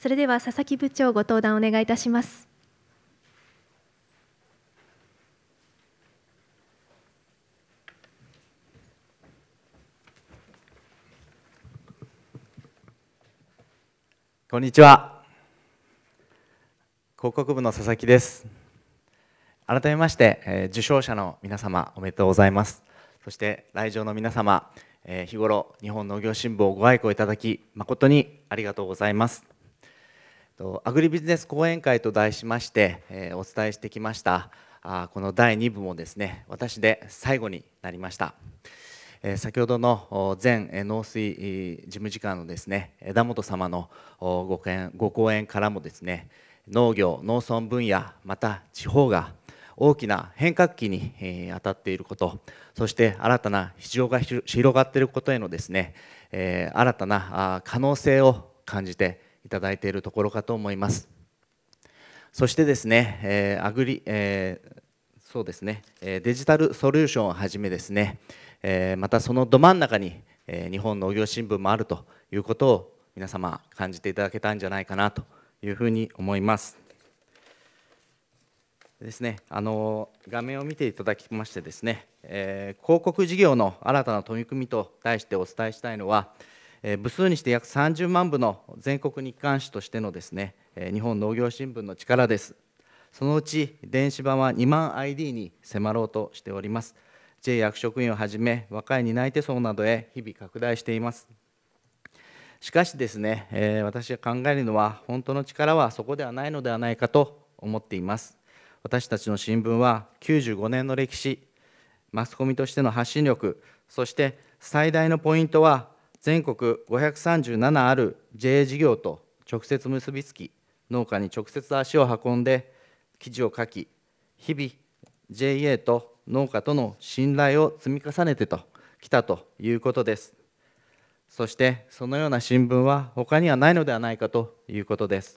それでは佐々木部長ご登壇お願いいたしますこんにちは広告部の佐々木です改めまして、え受賞者の皆様おめでとうございますそして来場の皆様、え日頃日本農業新聞をご愛顧いただき誠にありがとうございますアグリビジネス講演会と題しまして、えお伝えしてきましたあこの第2部もですね私で最後になりました、え先ほどの前農水事務次官のですね枝本様のご講ご講演からもですね農業農村分野また地方が大きな変革期に、当たっていることそして新たな市場が広がっていることへのですね、え新たな可能性を感じていただいているところかと思います。そしてですね、えー、アグリ、えー、そうですね、デジタルソリューションをはじめですね、えまたそのど真ん中に、え日本農業新聞もあるということを皆様感じていただけたんじゃないかなというふうに思います。ですね、あの画面を見ていただきましてですね、え広告事業の新たな取り組みと題してお伝えしたいのは、え部数にして約30万部の全国日刊誌としてのですね、え日本農業新聞の力ですそのうち電子版は2万 ID に迫ろうとしております J 役職員をはじめ若い担い手層などへ日々拡大していますしかしですね、え私が考えるのは本当の力はそこではないのではないかと思っています私たちの新聞は95年の歴史マスコミとしての発信力そして最大のポイントは全国537ある JA 事業と直接結びつき農家に直接足を運んで記事を書き日々 JA と農家との信頼を積み重ねてときたということですそしてそのような新聞は他にはないのではないかということです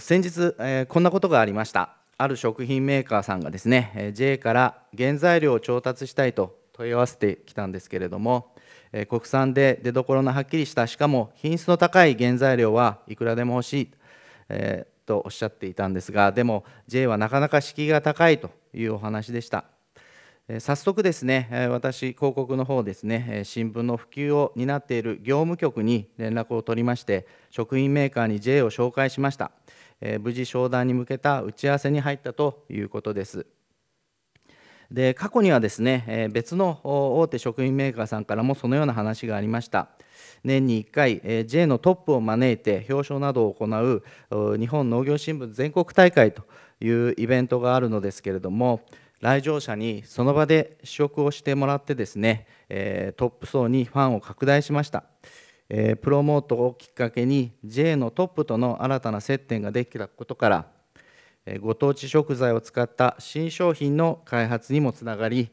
先日、えこんなことがありましたある食品メーカーさんがですね JA から原材料を調達したいと問い合わせてきたんですけれども、え国産で出どころのはっきりしたしかも品質の高い原材料はいくらでも欲しい、えー、とおっしゃっていたんですがでも J はなかなか敷居が高いというお話でした。早速ですね、私、広告の方ですね、新聞の普及を担っている業務局に連絡を取りまして、食品メーカーに J を紹介しました。無事、商談に向けた打ち合わせに入ったということです。で過去にはですね、え別の大手食品メーカーさんからもそのような話がありました。年に1回、え J のトップを招いて表彰などを行う日本農業新聞全国大会というイベントがあるのですけれども来場者にその場で試食をしてもらってですね、えトップ層にファンを拡大しました、えプロモートをきっかけに J のトップとの新たな接点ができたことからご当地食材を使った新商品の開発にもつながり、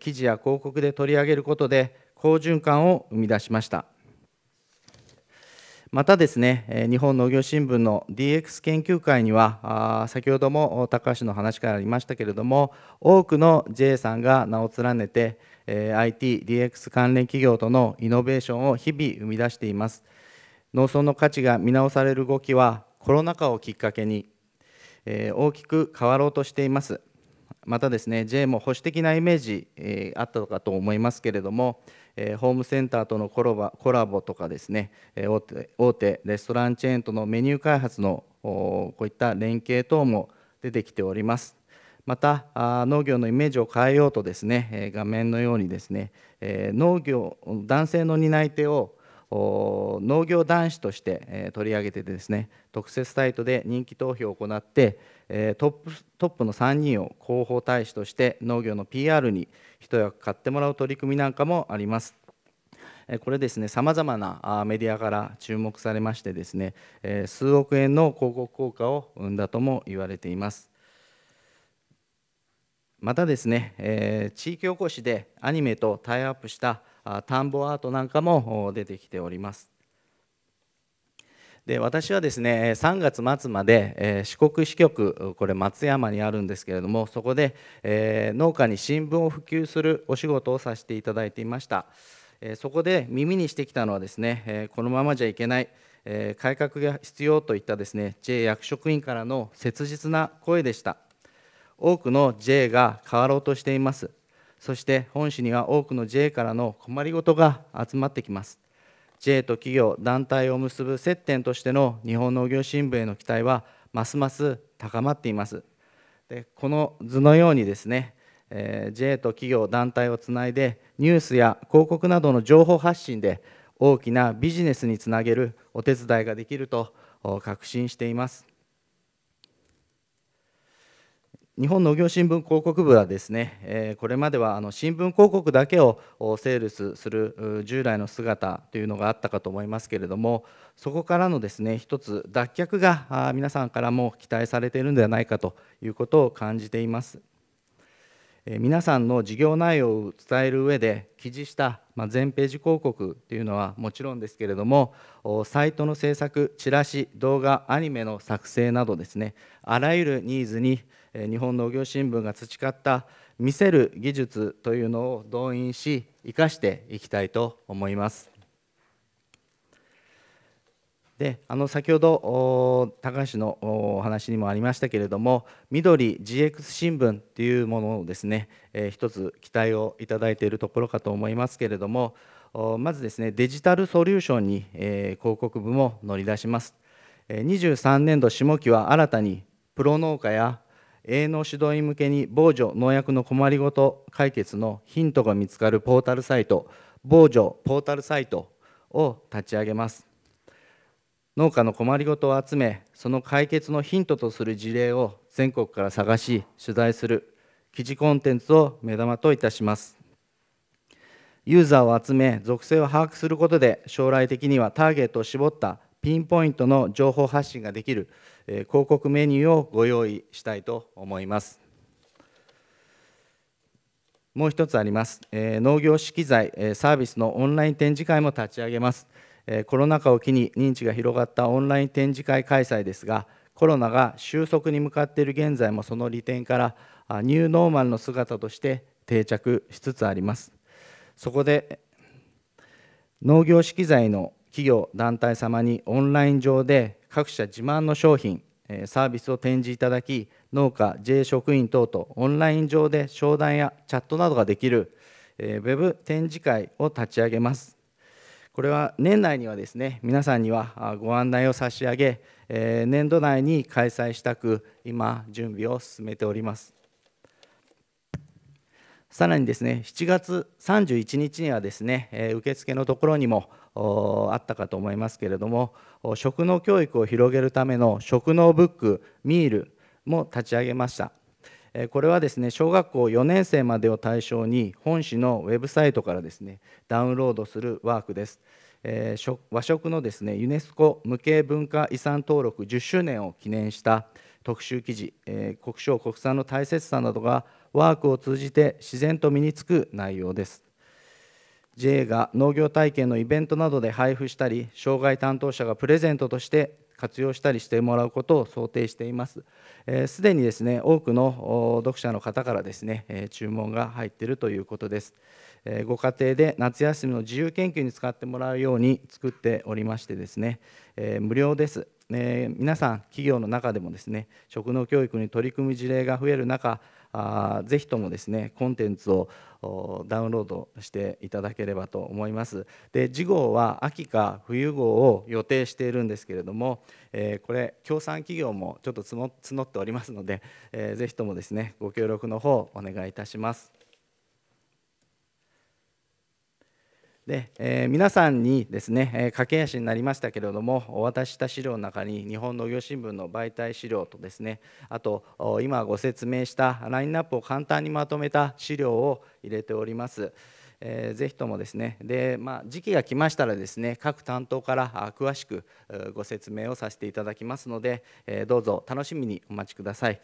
記事や広告で取り上げることで、好循環を生み出しました。またですね、日本農業新聞の DX 研究会には、先ほども高橋の話からありましたけれども、多くの j さんが名を連ねて、IT、DX 関連企業とのイノベーションを日々生み出しています。農村の価値が見直される動きは、コロナ禍をきっかけにえー、大きく変わろうとしています。またですね J も保守的なイメージ、えー、あったかと思いますけれども、えー、ホームセンターとのコラコラボとかですね、え大手大手レストランチェーンとのメニュー開発のこういった連携等も出てきておりますまた農業のイメージを変えようとですね、え画面のようにですね、え農業男性の担い手を農業男子として取り上げてですね特設サイトで人気投票を行ってトップトップの3人を広報大使として農業の PR に一役買ってもらう取り組みなんかもあります。これですねさまざまなメディアから注目されましてですね数億円の広告効果を生んだとも言われています。またですね、え地域おこしでアニメとタイアップした田んぼアートなんかも出てきております。で私はですね3月末まで、え四国支局これ松山にあるんですけれどもそこで、え農家に新聞を普及するお仕事をさせていただいていました、えそこで耳にしてきたのはですね、えこのままじゃいけない、え改革が必要といったですね J 役職員からの切実な声でした多くの J が変わろうとしていますそして本市には多くの J からの困りごとが集まってきます J と企業団体を結ぶ接点としての日本農業新聞への期待はますます高まっていますでこの図のようにですね、えー、J と企業団体をつないでニュースや広告などの情報発信で大きなビジネスにつなげるお手伝いができると確信しています日本農業新聞広告部はですね、えこれまではあの新聞広告だけをセールスする従来の姿というのがあったかと思いますけれどもそこからのですね一つ脱却が皆さんからも期待されているのではないかということを感じています。皆さんの事業内容を伝える上で記事した全ページ広告というのはもちろんですけれどもサイトの制作チラシ動画アニメの作成などですねあらゆるニーズに日本農業新聞が培った見せる技術というのを動員し生かしていきたいと思います。であの先ほど高橋のお話にもありましたけれども緑 GX 新聞というものをですね、えー、一つ期待をいただいているところかと思いますけれどもまずですねデジタルソリューションに、えー、広告部も乗り出します23年度下期は新たにプロ農家や営農指導員向けに防除農薬の困りごと解決のヒントが見つかるポータルサイト防除ポータルサイトを立ち上げます農家の困りごとを集めその解決のヒントとする事例を全国から探し取材する記事コンテンツを目玉といたしますユーザーを集め属性を把握することで将来的にはターゲットを絞ったピンポイントの情報発信ができる広告メニューをご用意したいと思います。もう一つあります、え農業資機材、えサービスのオンライン展示会も立ち上げます、えコロナ禍を機に認知が広がったオンライン展示会開催ですがコロナが収束に向かっている現在もその利点からニューノーマルの姿として定着しつつありますそこで農業資機材の企業団体様にオンライン上で各社自慢の商品、サービスを展示いただき、農家、j 職員等とオンライン上で商談やチャットなどができる、えー、ウェブ展示会を立ち上げます。これは年内にはですね、皆さんにはご案内を差し上げ、え年度内に開催したく、今、準備を進めております。さらにですね7月31日にはですね、受付のところにもあったかと思いますけれども職能教育を広げるための職能ブックミールも立ち上げましたこれはですね小学校4年生までを対象に本市のウェブサイトからですねダウンロードするワークです和食のですねユネスコ無形文化遺産登録10周年を記念した特集記事国商国産の大切さなどがワークを通じて自然と身につく内容です JA が農業体験のイベントなどで配布したり障害担当者がプレゼントとして活用したりしてもらうことを想定しています。す、で、にですね多くの読者の方からですね、え注文が入っているということです、えご家庭で夏休みの自由研究に使ってもらうように作っておりましてですね、え無料です。え皆さん企業の中でもですね職能教育に取り組む事例が増える中あぜひともですねコンテンツをダウンロードしていただければと思いますで次号は秋か冬号を予定しているんですけれども、えー、これ協賛企業もちょっと募っておりますので、えー、ぜひともですねご協力の方お願いいたしますで、えー、皆さんにですね、えー、駆け足になりましたけれどもお渡しした資料の中に日本農業新聞の媒体資料とですねあと今ご説明したラインナップを簡単にまとめた資料を入れております。えぜひともですねで、まあ、時期が来ましたらですね各担当から詳しくご説明をさせていただきますので、えどうぞ楽しみにお待ちください。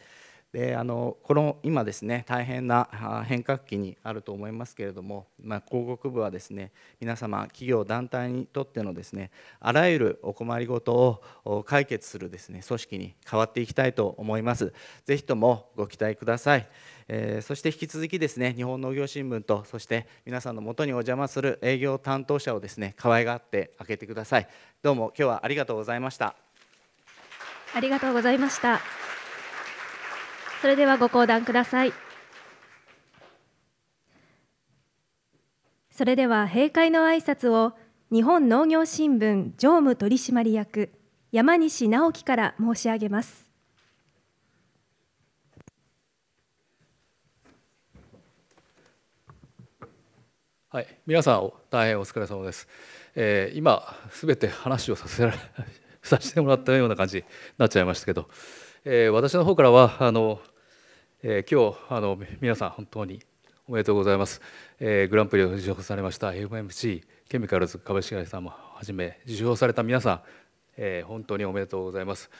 であのこの今ですね大変な変革期にあると思いますけれども、まあ、広告部はですね皆様企業団体にとってのですねあらゆるお困りごとを解決するですね組織に変わっていきたいと思いますぜひともご期待ください、えー、そして引き続きですね日本農業新聞とそして皆さんのもとにお邪魔する営業担当者をですね可愛がって開けてくださいどうも今日はありがとうございましたありがとうございました。それではご講談くださいそれでは閉会の挨拶を日本農業新聞常務取締役山西直樹から申し上げますはい、皆さん大変お疲れ様です。えー、今すべて話をさせられさせてもらったような感じになっちゃいましたけど、えー、私の方からはあの、えー、今日あの皆さん本当におめでとうございます、えー、グランプリを受賞されました FMC ケミカルズ株式会社さんもはじめ受賞された皆さん、えー、本当におめでとうございます、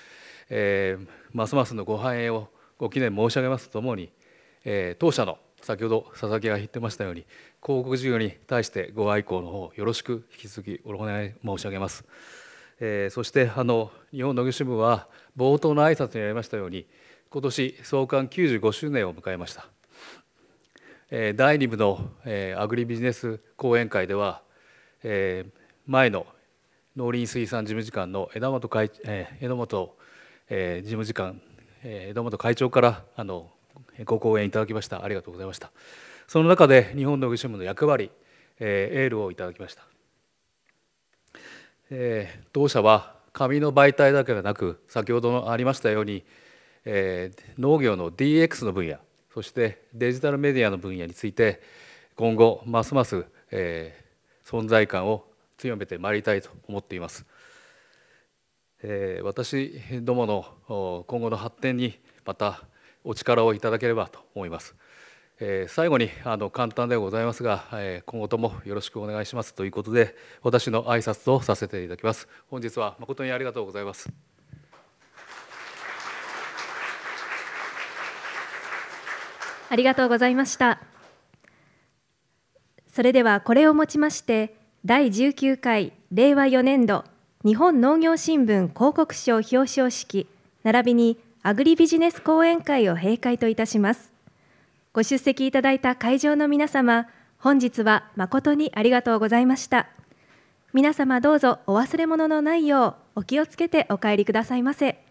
えー、ますますのご繁栄をご記念申し上げますとともに、えー、当社の先ほど佐々木が言ってましたように広告事業に対してご愛好の方よろしく引き続きお願い申し上げます、えー、そしてあの日本農業新聞は冒頭の挨拶にありましたように今年創刊95周年を迎えました第2部のアグリビジネス講演会では前の農林水産事務次官の榎本会榎本事務次官榎本会長からあのご講演いただきましたありがとうございましたその中で日本農業新聞の役割エールをいただきました当社は紙の媒体だけでなく先ほどのありましたように、えー、農業の DX の分野そしてデジタルメディアの分野について今後ますます、えー、存在感を強めてまいりたいと思っています、えー、私どもの今後の発展にまたお力をいただければと思います。えー、最後にあの簡単でございますが、えー、今後ともよろしくお願いしますということで私の挨拶とさせていただきます本日は誠にありがとうございますありがとうございましたそれではこれをもちまして第19回令和4年度日本農業新聞広告賞表彰式並びにアグリビジネス講演会を閉会といたしますご出席いただいた会場の皆様、本日は誠にありがとうございました。皆様どうぞお忘れ物のないようお気をつけてお帰りくださいませ。